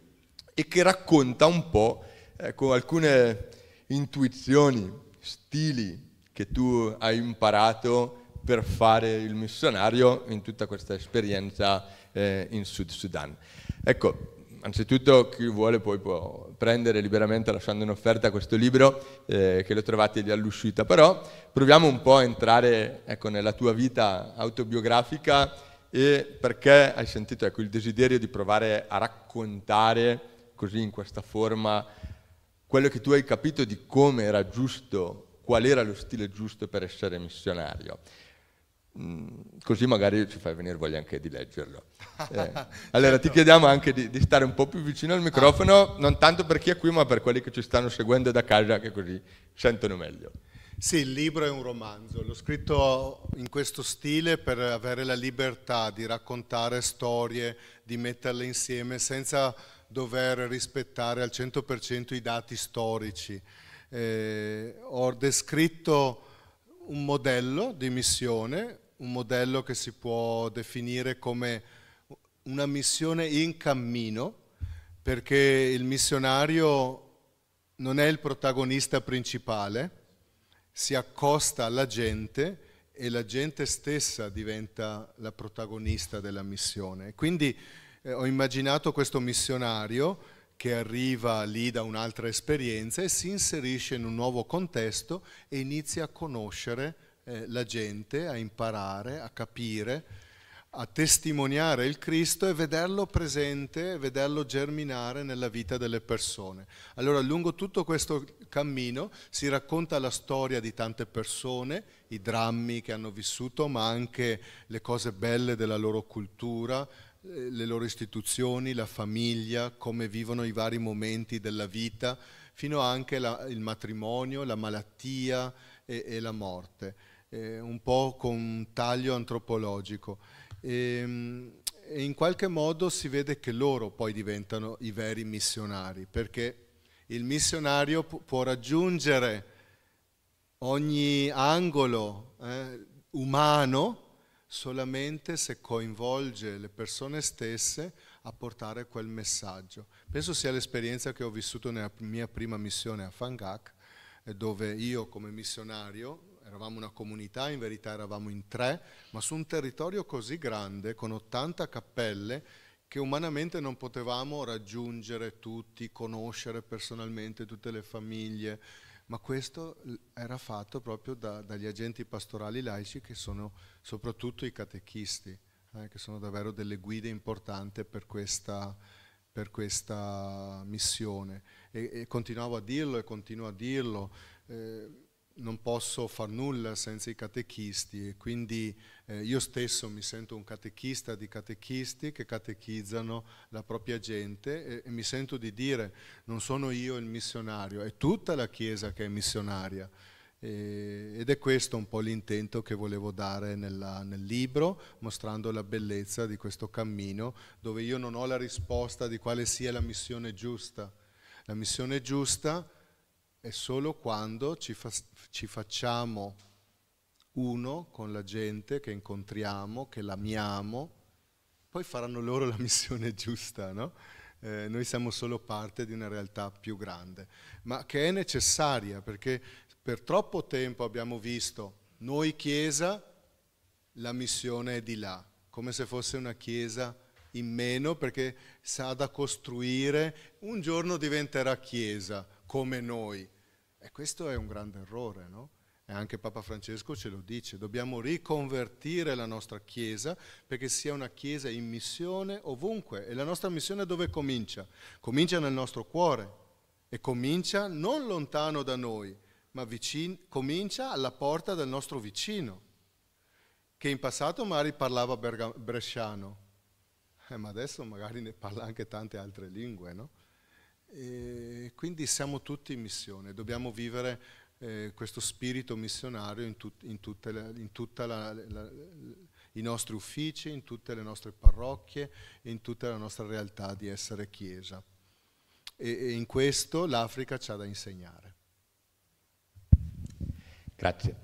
e che racconta un po' eh, con alcune intuizioni, stili che tu hai imparato per fare il missionario in tutta questa esperienza eh, in Sud Sudan. Ecco, anzitutto chi vuole poi può prendere liberamente lasciando in offerta questo libro eh, che lo trovate lì all'uscita, però proviamo un po' a entrare ecco, nella tua vita autobiografica e perché hai sentito ecco, il desiderio di provare a raccontare così in questa forma quello che tu hai capito di come era giusto, qual era lo stile giusto per essere missionario. Mm, così magari ci fai venire voglia anche di leggerlo. Eh. Allora certo. ti chiediamo anche di, di, stare un po' più vicino al ah. microfono, ah. non tanto per chi è qui, ma per quelli che ci stanno seguendo da casa, che così sentono meglio. Sì, il libro è un romanzo, l'ho scritto in questo stile per avere la libertà di raccontare storie, di metterle insieme senza dover rispettare al 100% i dati storici. Eh, ho descritto un modello di missione, un modello che si può definire come una missione in cammino, perché il missionario non è il protagonista principale, si accosta alla gente e la gente stessa diventa la protagonista della missione. Quindi eh, ho immaginato questo missionario che arriva lì da un'altra esperienza e si inserisce in un nuovo contesto e inizia a conoscere eh, la gente a imparare, a capire, a testimoniare il Cristo e vederlo presente, vederlo germinare nella vita delle persone. Allora, lungo tutto questo cammino si racconta la storia di tante persone, i drammi che hanno vissuto, ma anche le cose belle della loro cultura, eh, le loro istituzioni, la famiglia, come vivono i vari momenti della vita, fino anche il matrimonio, la malattia e, e la morte eh, un po' con un taglio antropologico. E, ehm, e in qualche modo si vede che loro poi diventano i veri missionari, perché il missionario può raggiungere ogni angolo eh, umano solamente se coinvolge le persone stesse a portare quel messaggio. Penso sia l'esperienza che ho vissuto nella mia prima missione a Fangak, eh, dove io come missionario eravamo una comunità, in verità eravamo in tre, ma su un territorio così grande, con 80 cappelle, che umanamente non potevamo raggiungere tutti, conoscere personalmente tutte le famiglie, ma questo era fatto proprio da, dagli agenti pastorali laici che sono soprattutto i catechisti, eh, che sono davvero delle guide importanti per questa, per questa missione. E, e, continuavo a dirlo e continuo a dirlo. Eh, non posso far nulla senza i catechisti e quindi eh, io stesso mi sento un catechista di catechisti che catechizzano la propria gente e, e mi sento di dire non sono io il missionario, è tutta la Chiesa che è missionaria ed è questo un po' l'intento che volevo dare nella, nel libro, mostrando la bellezza di questo cammino, dove io non ho la risposta di quale sia la missione giusta. La missione giusta è solo quando ci, fa, ci facciamo uno con la gente che incontriamo, che l'amiamo, poi faranno loro la missione giusta, no? Eh, noi siamo solo parte di una realtà più grande, ma che è necessaria perché per troppo tempo abbiamo visto noi Chiesa, la missione è di là, come se fosse una Chiesa in meno perché sa da costruire, un giorno diventerà Chiesa come noi, e questo è un grande errore, no? E anche Papa Francesco ce lo dice, dobbiamo riconvertire la nostra Chiesa perché sia una Chiesa in missione ovunque. E la nostra missione dove comincia? Comincia nel nostro cuore e comincia non lontano da noi, ma vicino, comincia alla porta del nostro vicino, che in passato magari parlava berga, bresciano, eh, ma adesso magari ne parla anche tante altre lingue, no? E quindi siamo tutti in missione, dobbiamo vivere eh, questo spirito missionario in, tut, in, le, in la, la, i nostri uffici, in tutte le nostre parrocchie, in tutta la nostra realtà di essere Chiesa. E, e in questo l'Africa ci ha da insegnare. Grazie.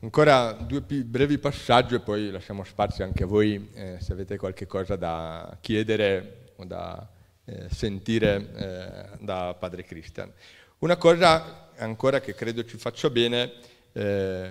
Ancora due brevi passaggi e poi lasciamo spazio anche a voi eh, se avete qualche cosa da chiedere o da eh, sentire eh, da padre Christian. Una cosa ancora che credo ci faccia bene eh,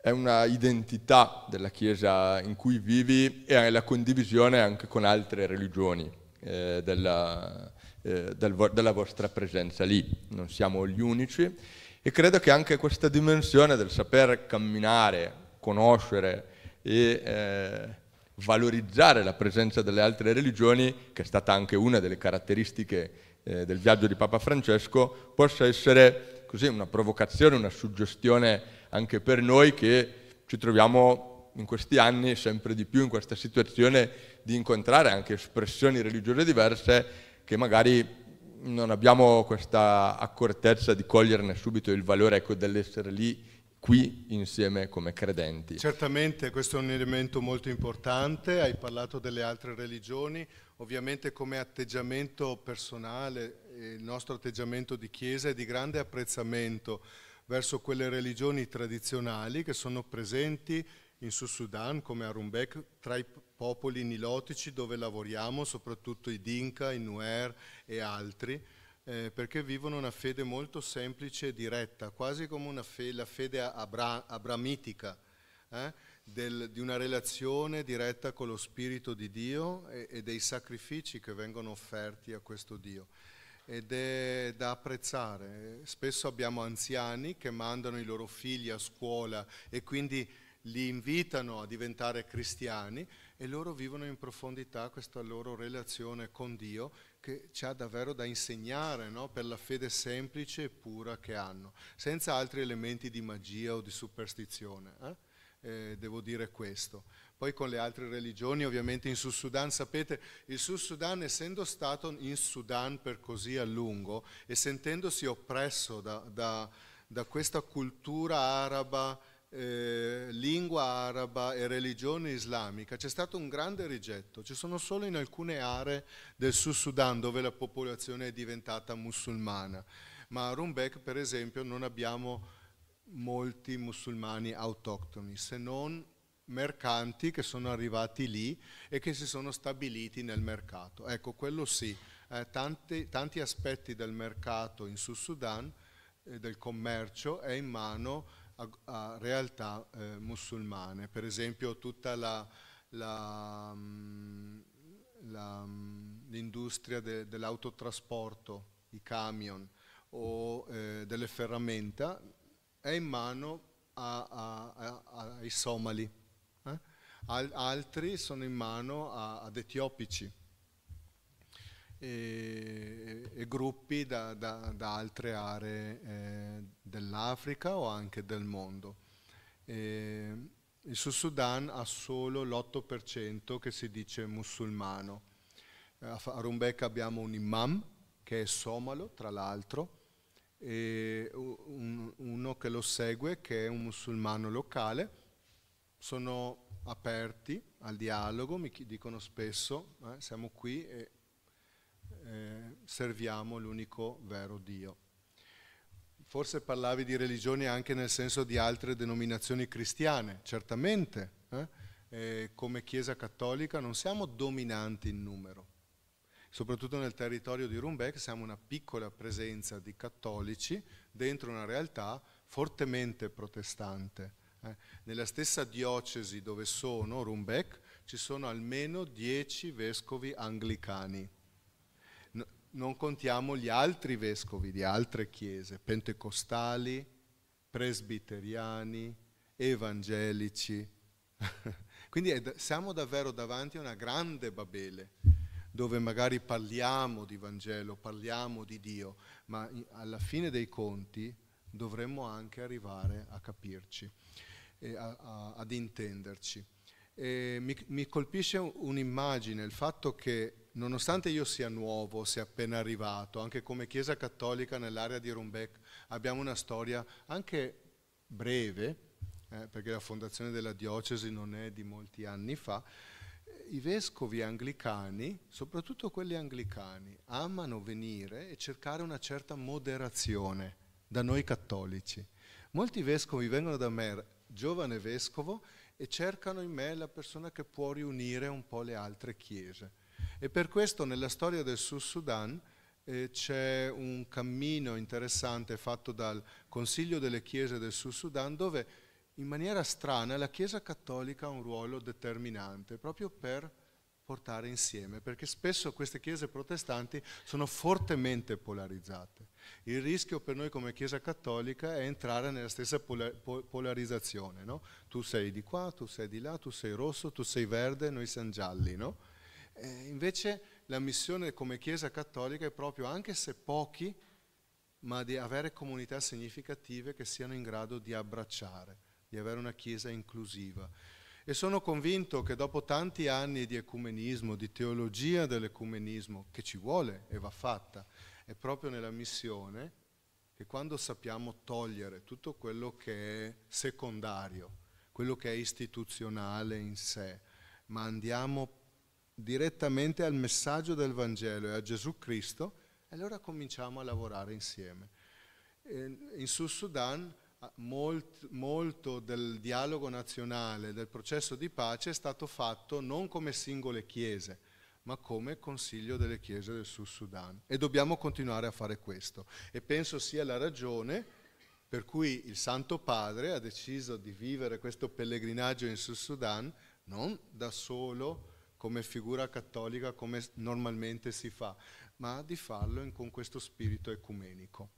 è una identità della Chiesa in cui vivi e la condivisione anche con altre religioni eh, della, eh, del, della vostra presenza lì. Non siamo gli unici e credo che anche questa dimensione del saper camminare, conoscere e valorizzare la presenza delle altre religioni, che è stata anche una delle caratteristiche eh, del viaggio di Papa Francesco, possa essere così una provocazione, una suggestione anche per noi che ci troviamo in questi anni sempre di più in questa situazione di incontrare anche espressioni religiose diverse che magari non abbiamo questa accortezza di coglierne subito il valore ecco, dell'essere lì qui insieme come credenti. Certamente questo è un elemento molto importante, hai parlato delle altre religioni, ovviamente come atteggiamento personale, eh, il nostro atteggiamento di Chiesa è di grande apprezzamento verso quelle religioni tradizionali che sono presenti in Sud Sudan come a Rumbek tra i popoli nilotici dove lavoriamo, soprattutto i Dinka, i Nuer e altri eh, perché vivono una fede molto semplice e diretta, quasi come fede, la fede abra, abramitica, eh, del, di una relazione diretta con lo Spirito di Dio e, e dei sacrifici che vengono offerti a questo Dio ed è da apprezzare. Spesso abbiamo anziani che mandano i loro figli a scuola e quindi li invitano a diventare cristiani e loro vivono in profondità questa loro relazione con Dio che ci ha davvero da insegnare no? per la fede semplice e pura che hanno, senza altri elementi di magia o di superstizione. Eh? Eh, devo dire questo. Poi con le altre religioni, ovviamente in Sud Sudan, sapete, il Sud Sudan essendo stato in Sudan per così a lungo e sentendosi oppresso da, da, da questa cultura araba, eh, lingua araba e religione islamica, c'è stato un grande rigetto. Ci sono solo in alcune aree del Sud Sudan dove la popolazione è diventata musulmana, ma a Rumbek per esempio non abbiamo molti musulmani autoctoni, se non mercanti che sono arrivati lì e che si sono stabiliti nel mercato. Ecco, quello sì, eh, tanti, tanti, aspetti del mercato in Sud Sudan, eh, del commercio, è in mano a, a realtà eh, musulmane, per esempio tutta la, la, mm, la, mm, l'industria de, dell'autotrasporto, i camion o eh, delle ferramenta è in mano a, a, ai somali, eh? Al, altri sono in mano ad etiopici e, e gruppi da, da, da, altre aree eh, dell'Africa o anche del mondo. E il Sud Sudan ha solo l'8% che si dice musulmano. A Rumbek abbiamo un imam che è somalo, tra l'altro, e un, uno che lo segue che è un musulmano locale. Sono aperti al dialogo, mi dicono spesso, eh, siamo qui e eh, serviamo l'unico vero Dio. Forse parlavi di religione anche nel senso di altre denominazioni cristiane, certamente. Eh? Eh, come Chiesa Cattolica non siamo dominanti in numero. Soprattutto nel territorio di Rumbec siamo una piccola presenza di cattolici dentro una realtà fortemente protestante. Eh, nella stessa diocesi dove sono, Rumbec, ci sono almeno dieci vescovi anglicani non contiamo gli altri vescovi di altre chiese, pentecostali, presbiteriani, evangelici. Quindi è, siamo davvero davanti a una grande Babele, dove magari parliamo di Vangelo, parliamo di Dio, ma alla fine dei conti dovremmo anche arrivare a capirci, a, a, ad intenderci. Mi, mi colpisce un'immagine, il fatto che nonostante io sia nuovo, sia appena arrivato, anche come Chiesa Cattolica nell'area di Rumbec abbiamo una storia anche breve, eh, perché la fondazione della diocesi non è di molti anni fa, i vescovi anglicani, soprattutto quelli anglicani, amano venire e cercare una certa moderazione da noi cattolici. Molti vescovi vengono da me, giovane vescovo, e cercano in me la persona che può riunire un po' le altre chiese. E per questo nella storia del Sud Sudan eh, c'è un cammino interessante fatto dal Consiglio delle Chiese del Sud Sudan dove in maniera strana la Chiesa cattolica ha un ruolo determinante proprio per portare insieme, perché spesso queste chiese protestanti sono fortemente polarizzate. Il rischio per noi come Chiesa cattolica è entrare nella stessa polarizzazione, no? tu sei di qua, tu sei di là, tu sei rosso, tu sei verde, noi siamo gialli. No? Eh, invece la missione come Chiesa Cattolica è proprio, anche se pochi, ma di avere comunità significative che siano in grado di abbracciare, di avere una Chiesa inclusiva. E sono convinto che dopo tanti anni di ecumenismo, di teologia dell'ecumenismo, che ci vuole e va fatta, è proprio nella missione che quando sappiamo togliere tutto quello che è secondario, quello che è istituzionale in sé, ma andiamo direttamente al messaggio del Vangelo e a Gesù Cristo, allora cominciamo a lavorare insieme. In Sud Sudan molto del dialogo nazionale, del processo di pace è stato fatto non come singole chiese, ma come Consiglio delle Chiese del Sud Sudan. E dobbiamo continuare a fare questo. E penso sia la ragione per cui il Santo Padre ha deciso di vivere questo pellegrinaggio in Sud Sudan non da solo come figura cattolica, come normalmente si fa, ma di farlo in, con questo spirito ecumenico.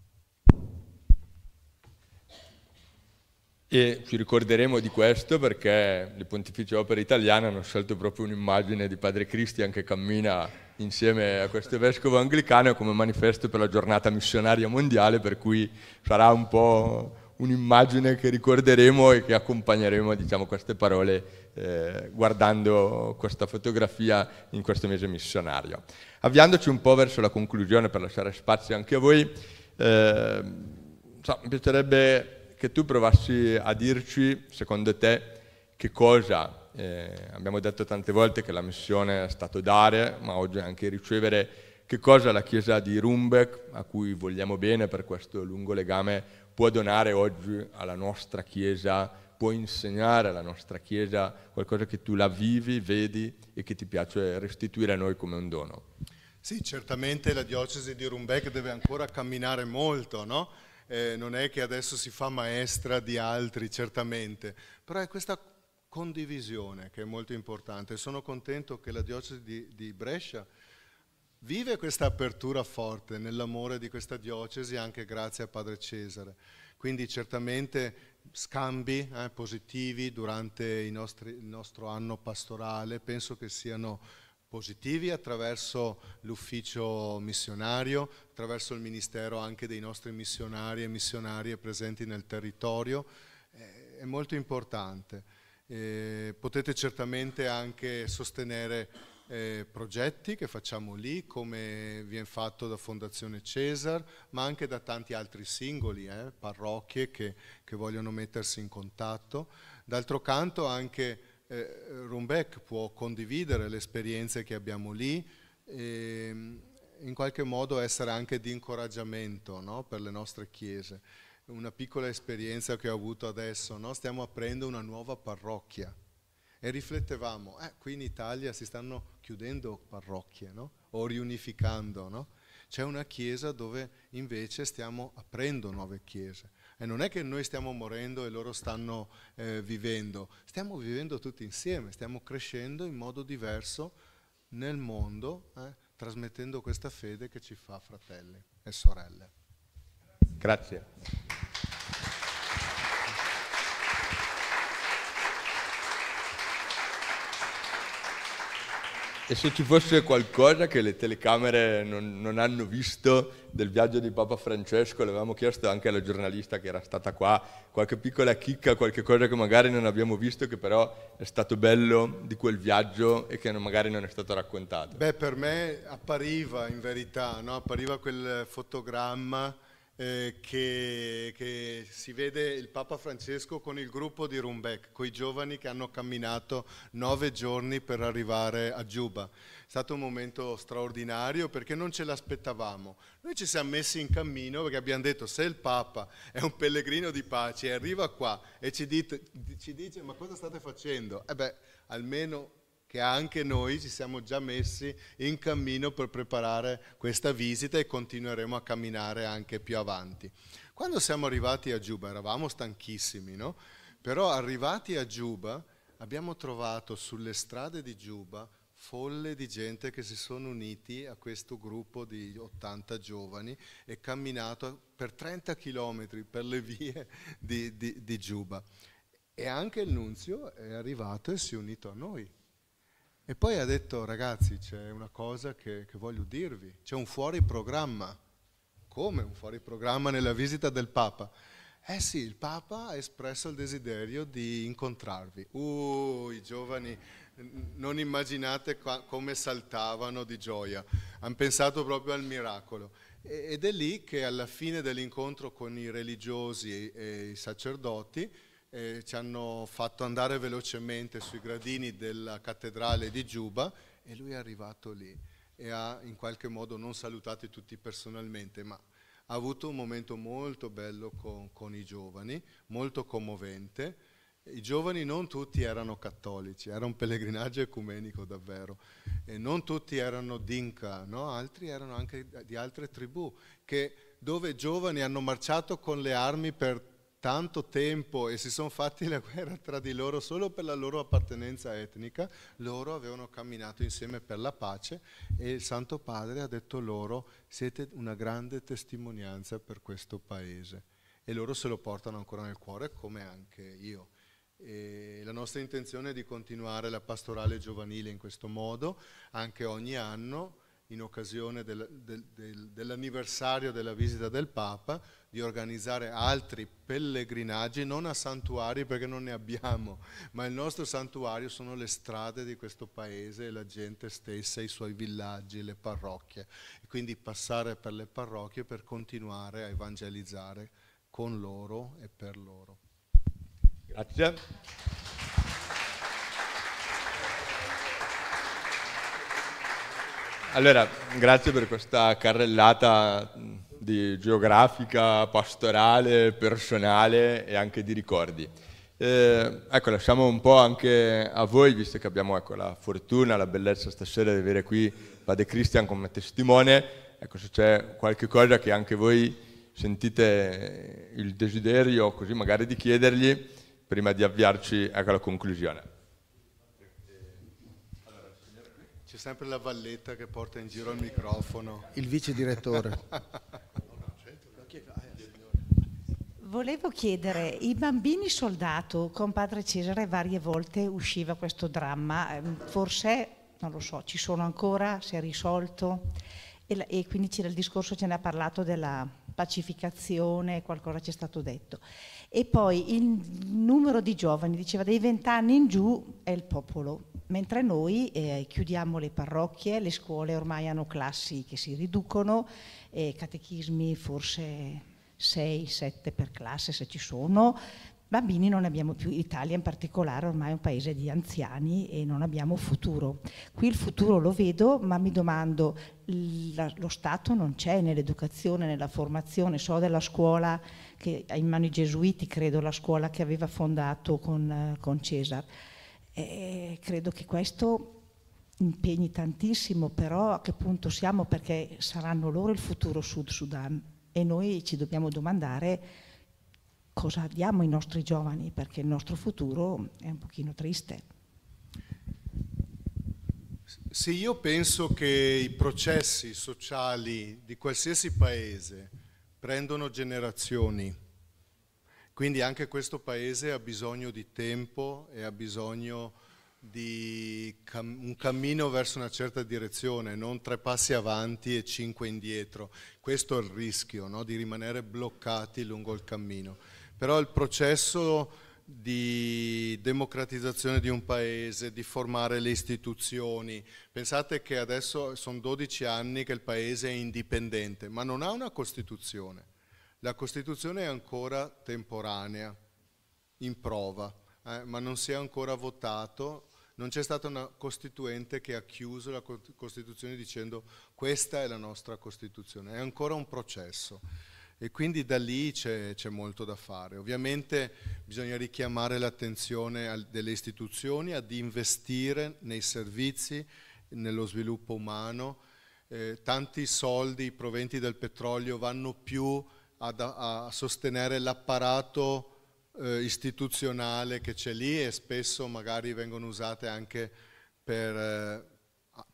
E ci ricorderemo di questo perché le Pontificie Opere Italiane hanno scelto proprio un'immagine di Padre Cristian che cammina insieme a questo vescovo anglicano come manifesto per la giornata missionaria mondiale, per cui sarà un po' un'immagine che ricorderemo e che accompagneremo diciamo, queste parole eh, guardando questa fotografia in questo mese missionario. Avviandoci un po' verso la conclusione per lasciare spazio anche a voi, eh, so, mi piacerebbe che tu provassi a dirci, secondo te, che cosa eh, abbiamo detto tante volte che la missione è stato dare, ma oggi anche ricevere che cosa la Chiesa di Rumbeck, a cui vogliamo bene per questo lungo legame può donare oggi alla nostra Chiesa, può insegnare alla nostra Chiesa qualcosa che tu la vivi, vedi e che ti piace restituire a noi come un dono. Sì, certamente la diocesi di Rumbeck deve ancora camminare molto, no? Eh, non è che adesso si fa maestra di altri, certamente, però è questa condivisione che è molto importante. Sono contento che la diocesi di, di Brescia vive questa apertura forte nell'amore di questa diocesi anche grazie a Padre Cesare. Quindi certamente scambi eh, positivi durante nostri, il nostro anno pastorale penso che siano positivi attraverso l'ufficio missionario, attraverso il ministero anche dei nostri missionari e missionarie presenti nel territorio, eh, è molto importante. Eh, potete certamente anche sostenere eh, progetti che facciamo lì, come viene fatto da Fondazione Cesar, ma anche da tanti altri singoli, eh, parrocchie che, che, vogliono mettersi in contatto. D'altro canto anche eh, Rumbeck può condividere le esperienze che abbiamo lì e ehm, in qualche modo essere anche di incoraggiamento no, per le nostre chiese. Una piccola esperienza che ho avuto adesso, no? stiamo aprendo una nuova parrocchia e riflettevamo, eh, qui in Italia si stanno chiudendo parrocchie no? o riunificando, no? c'è una chiesa dove invece stiamo aprendo nuove chiese. E non è che noi stiamo morendo e loro stanno eh, vivendo, stiamo vivendo tutti insieme, stiamo crescendo in modo diverso nel mondo, eh, trasmettendo questa fede che ci fa fratelli e sorelle. Grazie. E se ci fosse qualcosa che le telecamere non, non, hanno visto del viaggio di Papa Francesco, l'avevamo chiesto anche alla giornalista che era stata qua, qualche piccola chicca, qualche cosa che magari non abbiamo visto, che però è stato bello di quel viaggio e che non, magari non è stato raccontato. Beh, per me appariva in verità, no? appariva quel fotogramma eh, che, che, si vede il Papa Francesco con il gruppo di Rumbeck, quei giovani che hanno camminato nove giorni per arrivare a Giuba. È stato un momento straordinario perché non ce l'aspettavamo. Noi ci siamo messi in cammino perché abbiamo detto se il Papa è un pellegrino di pace e arriva qua e ci, dite, ci dice ma cosa state facendo? Eh beh, almeno che anche noi ci siamo già messi in cammino per preparare questa visita e continueremo a camminare anche più avanti. Quando siamo arrivati a Giuba, eravamo stanchissimi, no? Però arrivati a Giuba abbiamo trovato sulle strade di Giuba folle di gente che si sono uniti a questo gruppo di 80 giovani e camminato per 30 chilometri per le vie di, di, di Giuba. E anche il nunzio è arrivato e si è unito a noi e poi ha detto, ragazzi, c'è una cosa che, che voglio dirvi, c'è un fuori programma. Come un fuori programma nella visita del Papa? Eh sì, il Papa ha espresso il desiderio di incontrarvi. Uh, i giovani, non immaginate qua, come saltavano di gioia. Hanno pensato proprio al miracolo. Ed è lì che alla fine dell'incontro con i religiosi e i sacerdoti eh, ci hanno fatto andare velocemente sui gradini della cattedrale di Giuba e lui è arrivato lì e ha in qualche modo non salutati tutti personalmente, ma ha avuto un momento molto bello con, con i giovani, molto commovente. I giovani non tutti erano cattolici, era un pellegrinaggio ecumenico davvero, e non tutti erano d'inca, no? altri erano anche di altre tribù, che, dove giovani hanno marciato con le armi per tanto tempo e si sono fatti la guerra tra di loro solo per la loro appartenenza etnica, loro avevano camminato insieme per la pace e il Santo Padre ha detto loro siete una grande testimonianza per questo paese e loro se lo portano ancora nel cuore come anche io. E la nostra intenzione è di continuare la pastorale giovanile in questo modo anche ogni anno in occasione del, del, del, dell'anniversario della visita del Papa, di organizzare altri pellegrinaggi, non a santuari perché non ne abbiamo, ma il nostro santuario sono le strade di questo paese, la gente stessa, i suoi villaggi, le parrocchie. E quindi passare per le parrocchie per continuare a evangelizzare con loro e per loro. Grazie. Allora, grazie per questa carrellata mm, di geografica, pastorale, personale e anche di ricordi. Eh, ecco, lasciamo un po' anche a voi, visto che abbiamo ecco, la fortuna, la bellezza stasera di avere qui Padre Cristian come testimone. Ecco, se c'è qualche cosa che anche voi sentite eh, il desiderio, così magari di chiedergli prima di avviarci ecco, alla conclusione. C'è sempre la valletta che porta in giro il microfono. Il vice direttore. Volevo chiedere, i bambini soldato con padre Cesare varie volte usciva questo dramma, ehm, forse, non lo so, ci sono ancora, si è risolto e, la, e quindi c'era il discorso, ce ne ha parlato della pacificazione, qualcosa ci è stato detto. E poi il numero di giovani, diceva dai vent'anni in giù è il popolo, mentre noi eh, chiudiamo le parrocchie, le scuole ormai hanno classi che si riducono, eh, catechismi forse 6-7 per classe se ci sono, bambini non ne abbiamo più, Italia in particolare ormai è un paese di anziani e non abbiamo futuro. Qui il futuro lo vedo, ma mi domando, lo Stato non c'è nell'educazione, nella formazione, so della scuola che in mano i gesuiti, credo, la scuola che aveva fondato con, eh, con Cesar. E credo che questo impegni tantissimo, però a che punto siamo perché saranno loro il futuro Sud Sudan e noi ci dobbiamo domandare cosa diamo ai nostri giovani perché il nostro futuro è un pochino triste. Se io penso che i processi sociali di qualsiasi paese prendono generazioni. Quindi anche questo paese ha bisogno di tempo e ha bisogno di cam- un cammino verso una certa direzione, non tre passi avanti e cinque indietro. Questo è il rischio no? di rimanere bloccati lungo il cammino. Però il processo di democratizzazione di un paese, di formare le istituzioni. Pensate che adesso sono 12 anni che il paese è indipendente, ma non ha una Costituzione. La Costituzione è ancora temporanea, in prova, eh, ma non si è ancora votato, non c'è stata una Costituente che ha chiuso la Costituzione dicendo questa è la nostra Costituzione, è ancora un processo e quindi da lì c'è, molto da fare. Ovviamente bisogna richiamare l'attenzione delle istituzioni ad investire nei servizi, nello sviluppo umano. Eh, tanti soldi, i proventi del petrolio vanno più ad, a, a sostenere l'apparato eh, istituzionale che c'è lì e spesso magari vengono usate anche per eh,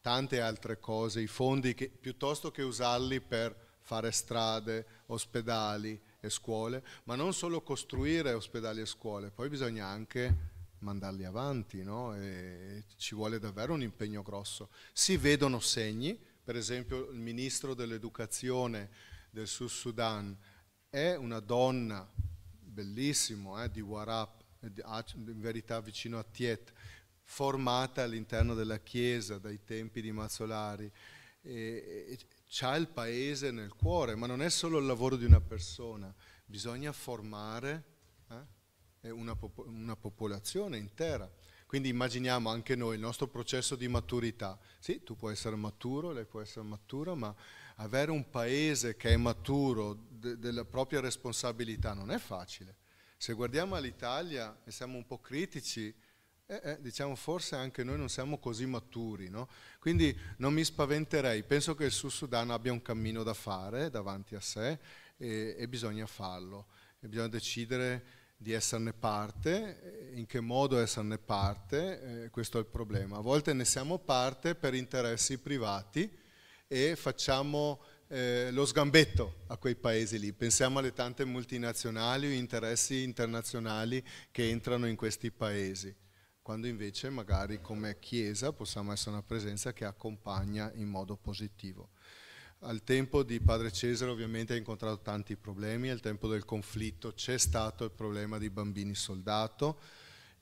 tante altre cose, i fondi che, piuttosto che usarli per fare strade, ospedali e scuole, ma non solo costruire ospedali e scuole, poi bisogna anche mandarli avanti, no? ci vuole davvero un impegno grosso. Si vedono segni, per esempio il ministro dell'educazione del Sud Sudan è una donna, bellissimo, eh, di Warap, in verità vicino a Tiet, formata all'interno della chiesa dai tempi di Mazzolari. E, e, c'ha il paese nel cuore, ma non è solo il lavoro di una persona, bisogna formare eh, una, pop- una popolazione intera. Quindi immaginiamo anche noi il nostro processo di maturità. Sì, tu puoi essere maturo, lei può essere matura, ma avere un paese che è maturo de- della propria responsabilità non è facile. Se guardiamo all'Italia e siamo un po' critici, eh, eh, diciamo forse anche noi non siamo così maturi, no? quindi non mi spaventerei, penso che il Sud Sudan abbia un cammino da fare davanti a sé e, e bisogna farlo, e bisogna decidere di esserne parte, eh, in che modo esserne parte, eh, questo è il problema. A volte ne siamo parte per interessi privati e facciamo eh, lo sgambetto a quei paesi lì. Pensiamo alle tante multinazionali o interessi internazionali che entrano in questi paesi quando invece magari come Chiesa possiamo essere una presenza che accompagna in modo positivo. Al tempo di Padre Cesare ovviamente ha incontrato tanti problemi, al tempo del conflitto c'è stato il problema dei bambini soldato,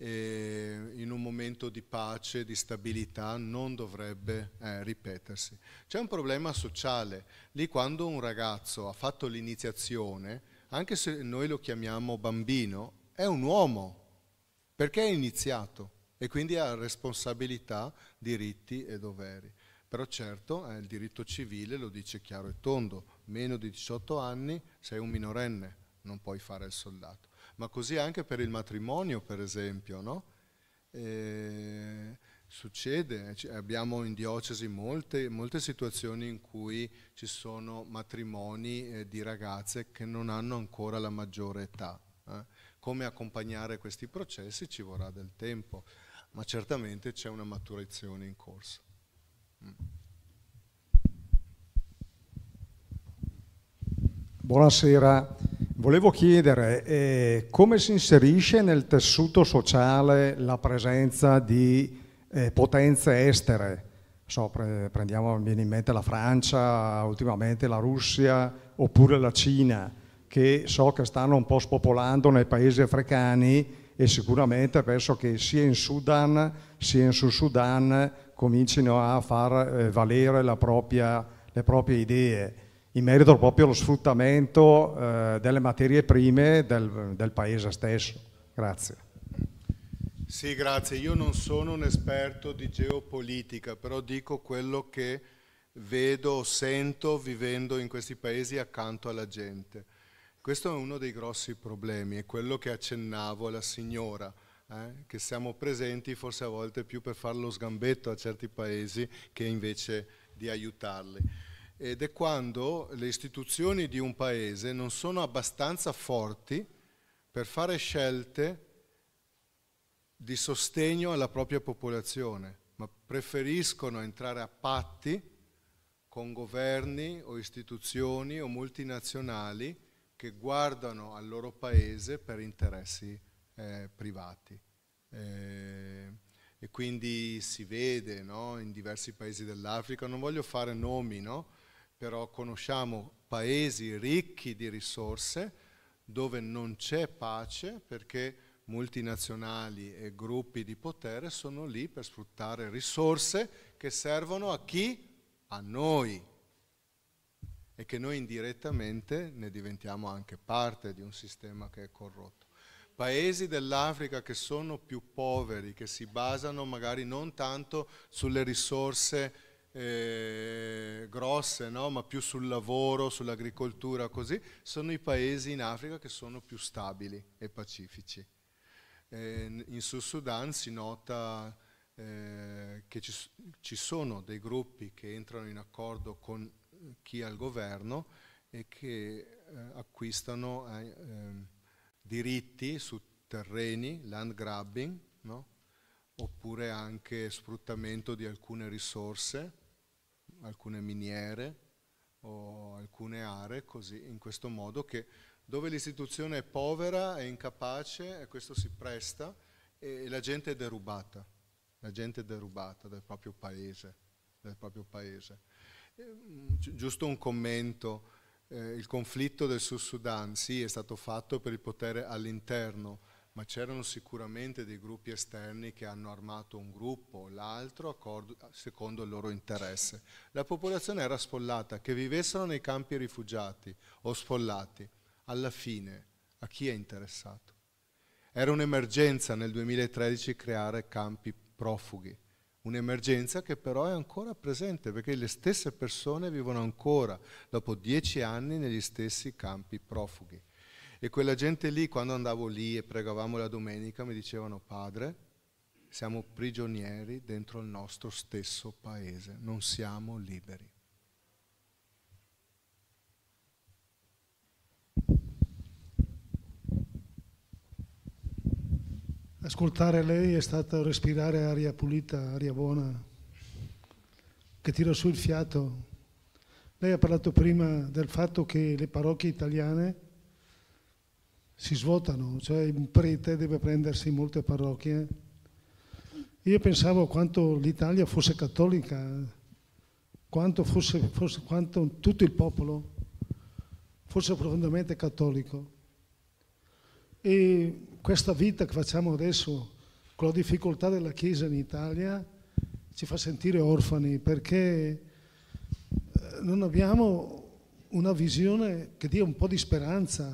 in un momento di pace, di stabilità, non dovrebbe eh, ripetersi. C'è un problema sociale, lì quando un ragazzo ha fatto l'iniziazione, anche se noi lo chiamiamo bambino, è un uomo, perché è iniziato e quindi ha responsabilità, diritti e doveri. Però certo eh, il diritto civile lo dice chiaro e tondo, meno di 18 anni sei un minorenne, non puoi fare il soldato. Ma così anche per il matrimonio, per esempio, no? eh, succede, eh, abbiamo in diocesi molte, molte, situazioni in cui ci sono matrimoni eh, di ragazze che non hanno ancora la maggiore età. Eh come accompagnare questi processi ci vorrà del tempo, ma certamente c'è una maturazione in corso. Mm. Buonasera, volevo chiedere eh, come si inserisce nel tessuto sociale la presenza di eh, potenze estere? So, pre- prendiamo, viene in mente la Francia, ultimamente la Russia oppure la Cina che so che stanno un po' spopolando nei paesi africani e sicuramente penso che sia in Sudan sia in Sud Sudan comincino a far eh, valere propria, le proprie idee in merito proprio allo sfruttamento eh, delle materie prime del, del paese stesso. Grazie. Sì, grazie. Io non sono un esperto di geopolitica, però dico quello che vedo, sento vivendo in questi paesi accanto alla gente questo è uno dei grossi problemi, è quello che accennavo alla signora, eh? che siamo presenti forse a volte più per fare lo sgambetto a certi paesi che invece di aiutarli. Ed è quando le istituzioni di un paese non sono abbastanza forti per fare scelte di sostegno alla propria popolazione, ma preferiscono entrare a patti con governi o istituzioni o multinazionali che guardano al loro paese per interessi eh, privati. Eh, e quindi si vede no, in diversi paesi dell'Africa, non voglio fare nomi, no, però conosciamo paesi ricchi di risorse dove non c'è pace perché multinazionali e gruppi di potere sono lì per sfruttare risorse che servono a chi? A noi, e che noi indirettamente ne diventiamo anche parte di un sistema che è corrotto. Paesi dell'Africa che sono più poveri, che si basano magari non tanto sulle risorse eh, grosse, no? ma più sul lavoro, sull'agricoltura, così, sono i paesi in Africa che sono più stabili e pacifici. Eh, in Sud Sudan si nota eh, che ci, ci sono dei gruppi che entrano in accordo con chi è al governo e che eh, acquistano eh, ehm, diritti su terreni, land grabbing, no? oppure anche sfruttamento di alcune risorse, alcune miniere o alcune aree, così in questo modo che dove l'istituzione è povera, e incapace, questo si presta e la gente è derubata, la gente è derubata dal proprio paese, dal proprio paese. Ehm, giusto un commento, eh, il conflitto del Sud Sudan sì è stato fatto per il potere all'interno, ma c'erano sicuramente dei gruppi esterni che hanno armato un gruppo o l'altro secondo il loro interesse. La popolazione era sfollata, che vivessero nei campi rifugiati o sfollati, alla fine a chi è interessato? Era un'emergenza nel 2013 creare campi profughi Un'emergenza che però è ancora presente perché le stesse persone vivono ancora dopo dieci anni negli stessi campi profughi. E quella gente lì, quando andavo lì e pregavamo la domenica, mi dicevano, padre, siamo prigionieri dentro il nostro stesso paese, non siamo liberi. Ascoltare lei è stato respirare aria pulita, aria buona, che tira su il fiato. Lei ha parlato prima del fatto che le parrocchie italiane si svuotano, cioè un prete deve prendersi molte parrocchie. Io pensavo quanto l'Italia fosse cattolica, quanto, fosse, fosse, quanto tutto il popolo fosse profondamente cattolico. E questa vita che facciamo adesso con la difficoltà della Chiesa in Italia ci fa sentire orfani perché eh, non abbiamo una visione che dia un po' di speranza,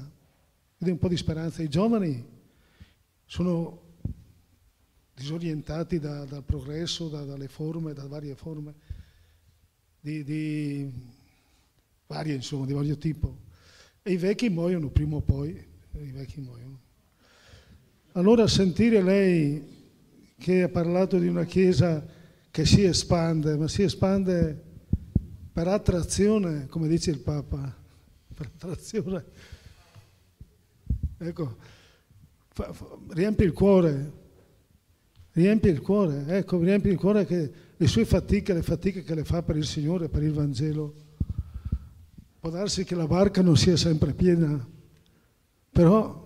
che dia un po' di speranza. I giovani sono disorientati da, dal progresso, da, dalle forme, da varie forme, di, di, varie insomma, di vario tipo. E i vecchi muoiono prima o poi, eh, i vecchi muoiono. Allora sentire lei che ha parlato di una Chiesa che si espande, ma si espande per attrazione, come dice il Papa, per attrazione, ecco, fa, fa, riempie il cuore, riempie il cuore, ecco, riempie il cuore che le sue fatiche, le fatiche che le fa per il Signore, per il Vangelo. Può darsi che la barca non sia sempre piena, però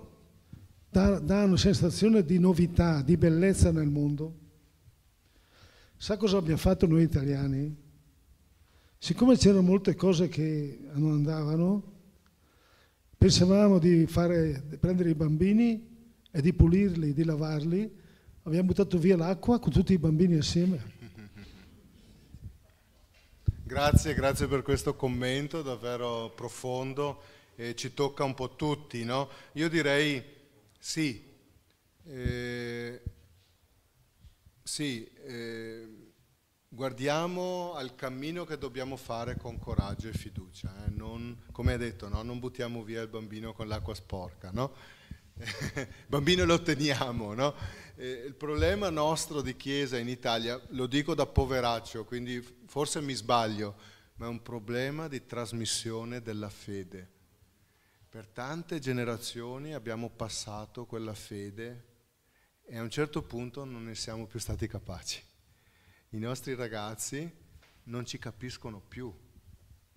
dà, dà una sensazione di novità, di bellezza nel mondo. Sa cosa abbiamo fatto noi italiani? Siccome c'erano molte cose che non andavano, pensavamo di, fare, di prendere i bambini e di pulirli, di lavarli, abbiamo buttato via l'acqua con tutti i bambini assieme. Grazie, grazie per questo commento davvero profondo, e ci tocca un po' tutti, no? Io direi sì, eh, sì eh, guardiamo al cammino che dobbiamo fare con coraggio e fiducia. Eh, non, come hai detto, no? non buttiamo via il bambino con l'acqua sporca. No? bambino lo teniamo, no? eh, il problema nostro di chiesa in Italia, lo dico da poveraccio, quindi forse mi sbaglio, ma è un problema di trasmissione della fede. Per tante generazioni abbiamo passato quella fede e a un certo punto non ne siamo più stati capaci. I nostri ragazzi non ci capiscono più.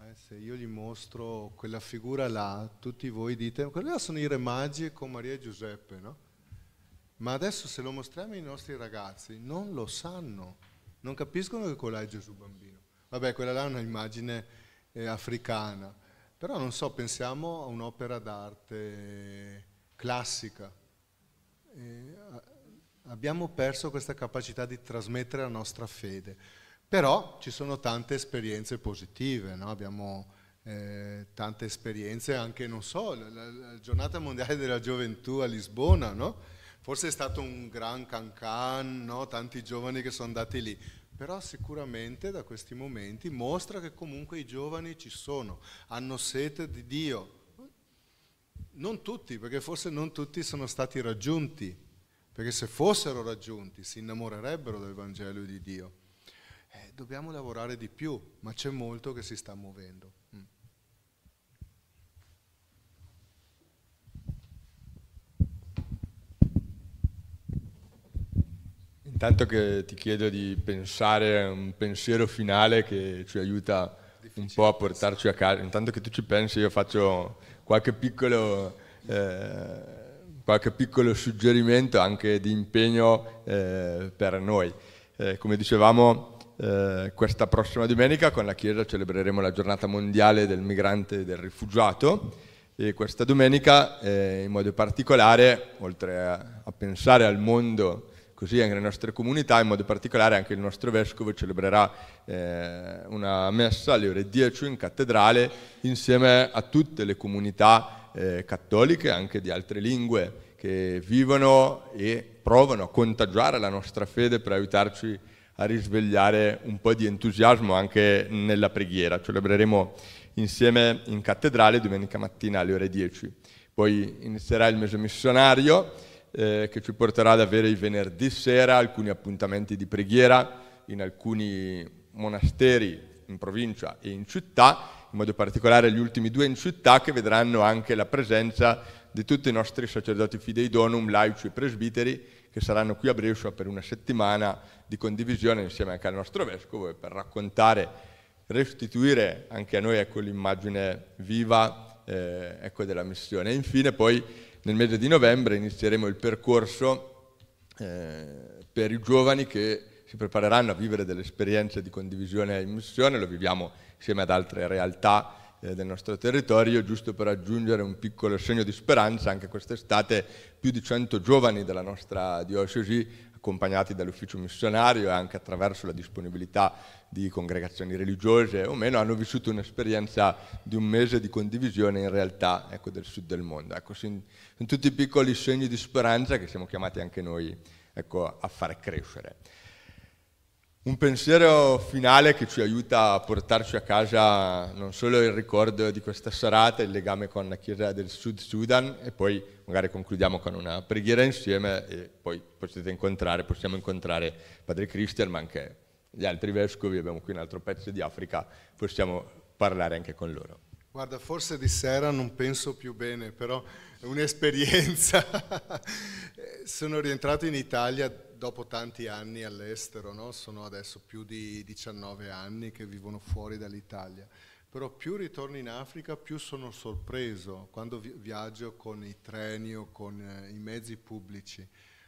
Eh, se io gli mostro quella figura là, tutti voi dite, quella sono i Re Magi con Maria e Giuseppe, no? Ma adesso se lo mostriamo ai nostri ragazzi, non lo sanno, non capiscono che quella è Gesù bambino. Vabbè, quella là è un'immagine eh, africana, però non so, pensiamo a un'opera d'arte classica. Eh, abbiamo perso questa capacità di trasmettere la nostra fede. Però ci sono tante esperienze positive, no? abbiamo eh, tante esperienze anche, non so, la, la, la, giornata mondiale della gioventù a Lisbona, no? forse è stato un gran cancan, no? tanti giovani che sono andati lì, però sicuramente da questi momenti mostra che comunque i giovani ci sono, hanno sete di Dio. Non tutti, perché forse non tutti sono stati raggiunti, perché se fossero raggiunti si innamorerebbero del Vangelo di Dio. Eh, dobbiamo lavorare di più, ma c'è molto che si sta muovendo. Intanto che ti chiedo di pensare a un pensiero finale che ci aiuta un po' a portarci a casa. Intanto che tu ci pensi io faccio qualche piccolo, eh, qualche piccolo suggerimento anche di impegno eh, per noi. Eh, come dicevamo, eh, questa prossima domenica con la Chiesa celebreremo la giornata mondiale del migrante e del rifugiato e questa domenica eh, in modo particolare, oltre a, a pensare al mondo così anche le nostre comunità, in modo particolare anche il nostro vescovo celebrerà eh, una messa alle ore 10 in cattedrale insieme a tutte le comunità eh, cattoliche, anche di altre lingue, che vivono e provano a contagiare la nostra fede per aiutarci a risvegliare un po' di entusiasmo anche nella preghiera. Celebreremo insieme in cattedrale domenica mattina alle ore 10. Poi inizierà il mese missionario eh, che ci porterà ad avere il venerdì sera alcuni appuntamenti di preghiera in alcuni monasteri in provincia e in città in modo particolare gli ultimi due in città, che vedranno anche la presenza di tutti i nostri sacerdoti fidei donum, laici e presbiteri, che saranno qui a Brescia per una settimana di condivisione insieme anche al nostro vescovo e per raccontare, restituire anche a noi ecco, l'immagine viva eh, ecco, della missione. E infine poi nel mese di novembre inizieremo il percorso eh, per i giovani che si prepareranno a vivere delle esperienze di condivisione in missione, lo viviamo insieme ad altre realtà eh, del nostro territorio, giusto per aggiungere un piccolo segno di speranza, anche quest'estate più di 100 giovani della nostra diocesi accompagnati dall'ufficio missionario e anche attraverso la disponibilità di congregazioni religiose o meno, hanno vissuto un'esperienza di un mese di condivisione in realtà ecco, del sud del mondo. Ecco, sono tutti piccoli segni di speranza che siamo chiamati anche noi ecco, a far crescere. Un pensiero finale che ci aiuta a portarci a casa non solo il ricordo di questa serata, il legame con la Chiesa del Sud Sudan e poi magari concludiamo con una preghiera insieme e poi potete incontrare, possiamo incontrare Padre Christian ma anche gli altri vescovi, abbiamo qui un altro pezzo di Africa, possiamo parlare anche con loro. Guarda, forse di sera non penso più bene, però è un'esperienza. Sono rientrato in Italia dopo tanti anni all'estero, no? sono adesso più di 19 anni che vivono fuori dall'Italia, però più ritorno in Africa più sono sorpreso quando viaggio con i treni o con eh, i mezzi pubblici.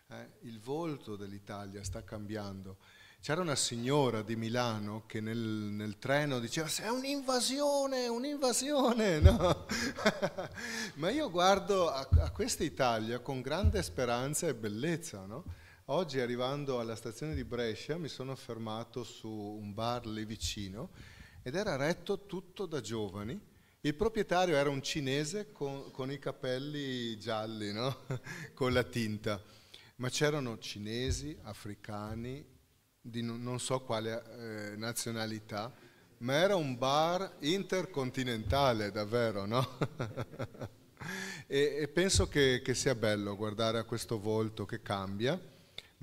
Eh, il volto dell'Italia sta cambiando. C'era una signora di Milano che nel, nel treno diceva è un'invasione, un'invasione, no? Ma io guardo a, a questa Italia con grande speranza e bellezza, no? Oggi arrivando alla stazione di Brescia mi sono fermato su un bar lì vicino ed era retto tutto da giovani. Il proprietario era un cinese con, con i capelli gialli, no? con la tinta, ma c'erano cinesi, africani, di non so quale eh, nazionalità, ma era un bar intercontinentale davvero, no? e, e, penso che, che sia bello guardare a questo volto che cambia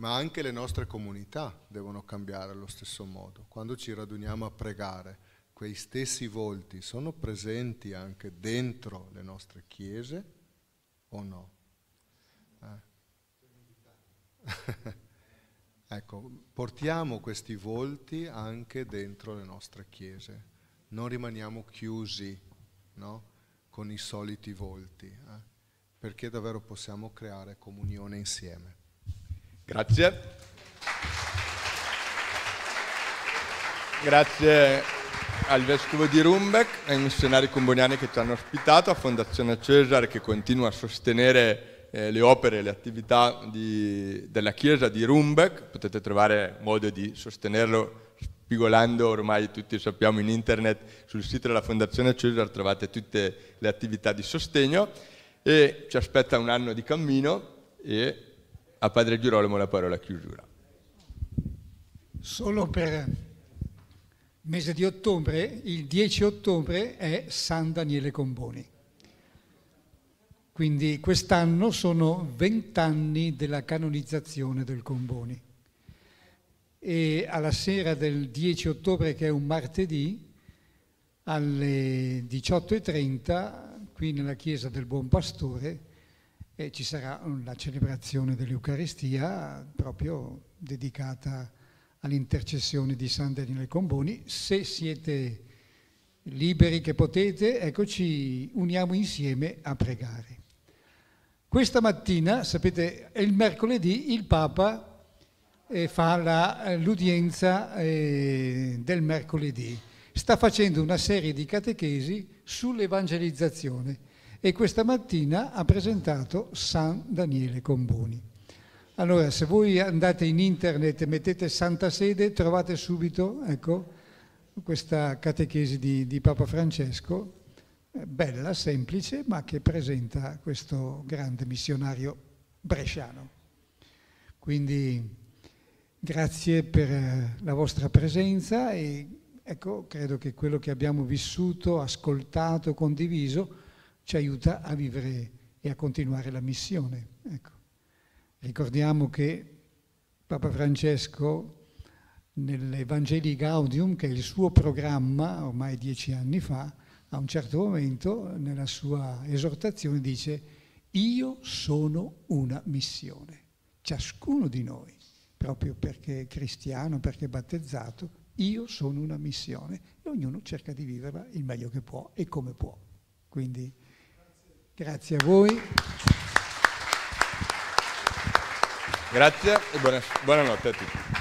ma anche le nostre comunità devono cambiare allo stesso modo. Quando ci raduniamo a pregare, quei stessi volti sono presenti anche dentro le nostre chiese o no? Eh? ecco, portiamo questi volti anche dentro le nostre chiese, non rimaniamo chiusi no? con i soliti volti, eh? perché davvero possiamo creare comunione insieme. Grazie. Grazie al Vescovo di Rumbeck, ai missionari comboniani che ci hanno ospitato, a Fondazione Cesare che continua a sostenere eh, le opere e le attività di, della Chiesa di Rumbeck. Potete trovare modo di sostenerlo spigolando, ormai tutti sappiamo in internet, sul sito della Fondazione Cesare trovate tutte le attività di sostegno e ci aspetta un anno di cammino e a Padre Girolamo la parola a chiusura. Solo per mese di ottobre, il 10 ottobre è San Daniele Comboni. Quindi quest'anno sono 20 anni della canonizzazione del Comboni. E alla sera del 10 ottobre, che è un martedì, alle 18.30, qui nella chiesa del Buon Pastore, e ci sarà la celebrazione dell'Eucaristia proprio dedicata all'intercessione di San Daniele Comboni. Se siete liberi che potete, eccoci, uniamo insieme a pregare. Questa mattina, sapete, è il mercoledì il Papa eh, fa eh, l'udienza eh, del mercoledì. Sta facendo una serie di catechesi sull'evangelizzazione e questa mattina ha presentato San Daniele Comboni. Allora, se voi andate in internet e mettete Santa Sede, trovate subito ecco, questa catechesi di, di Papa Francesco, eh, bella, semplice, ma che presenta questo grande missionario bresciano. Quindi grazie per eh, la vostra presenza e ecco, credo che quello che abbiamo vissuto, ascoltato, condiviso ci aiuta a vivere e a continuare la missione. Ecco. Ricordiamo che Papa Francesco nell'Evangelii Gaudium, che è il suo programma ormai dieci anni fa, a un certo momento nella sua esortazione dice io sono una missione, ciascuno di noi, proprio perché è cristiano, perché è battezzato, io sono una missione e ognuno cerca di viverla il meglio che può e come può. Quindi Grazie a voi. Grazie e buona, buonanotte a tutti.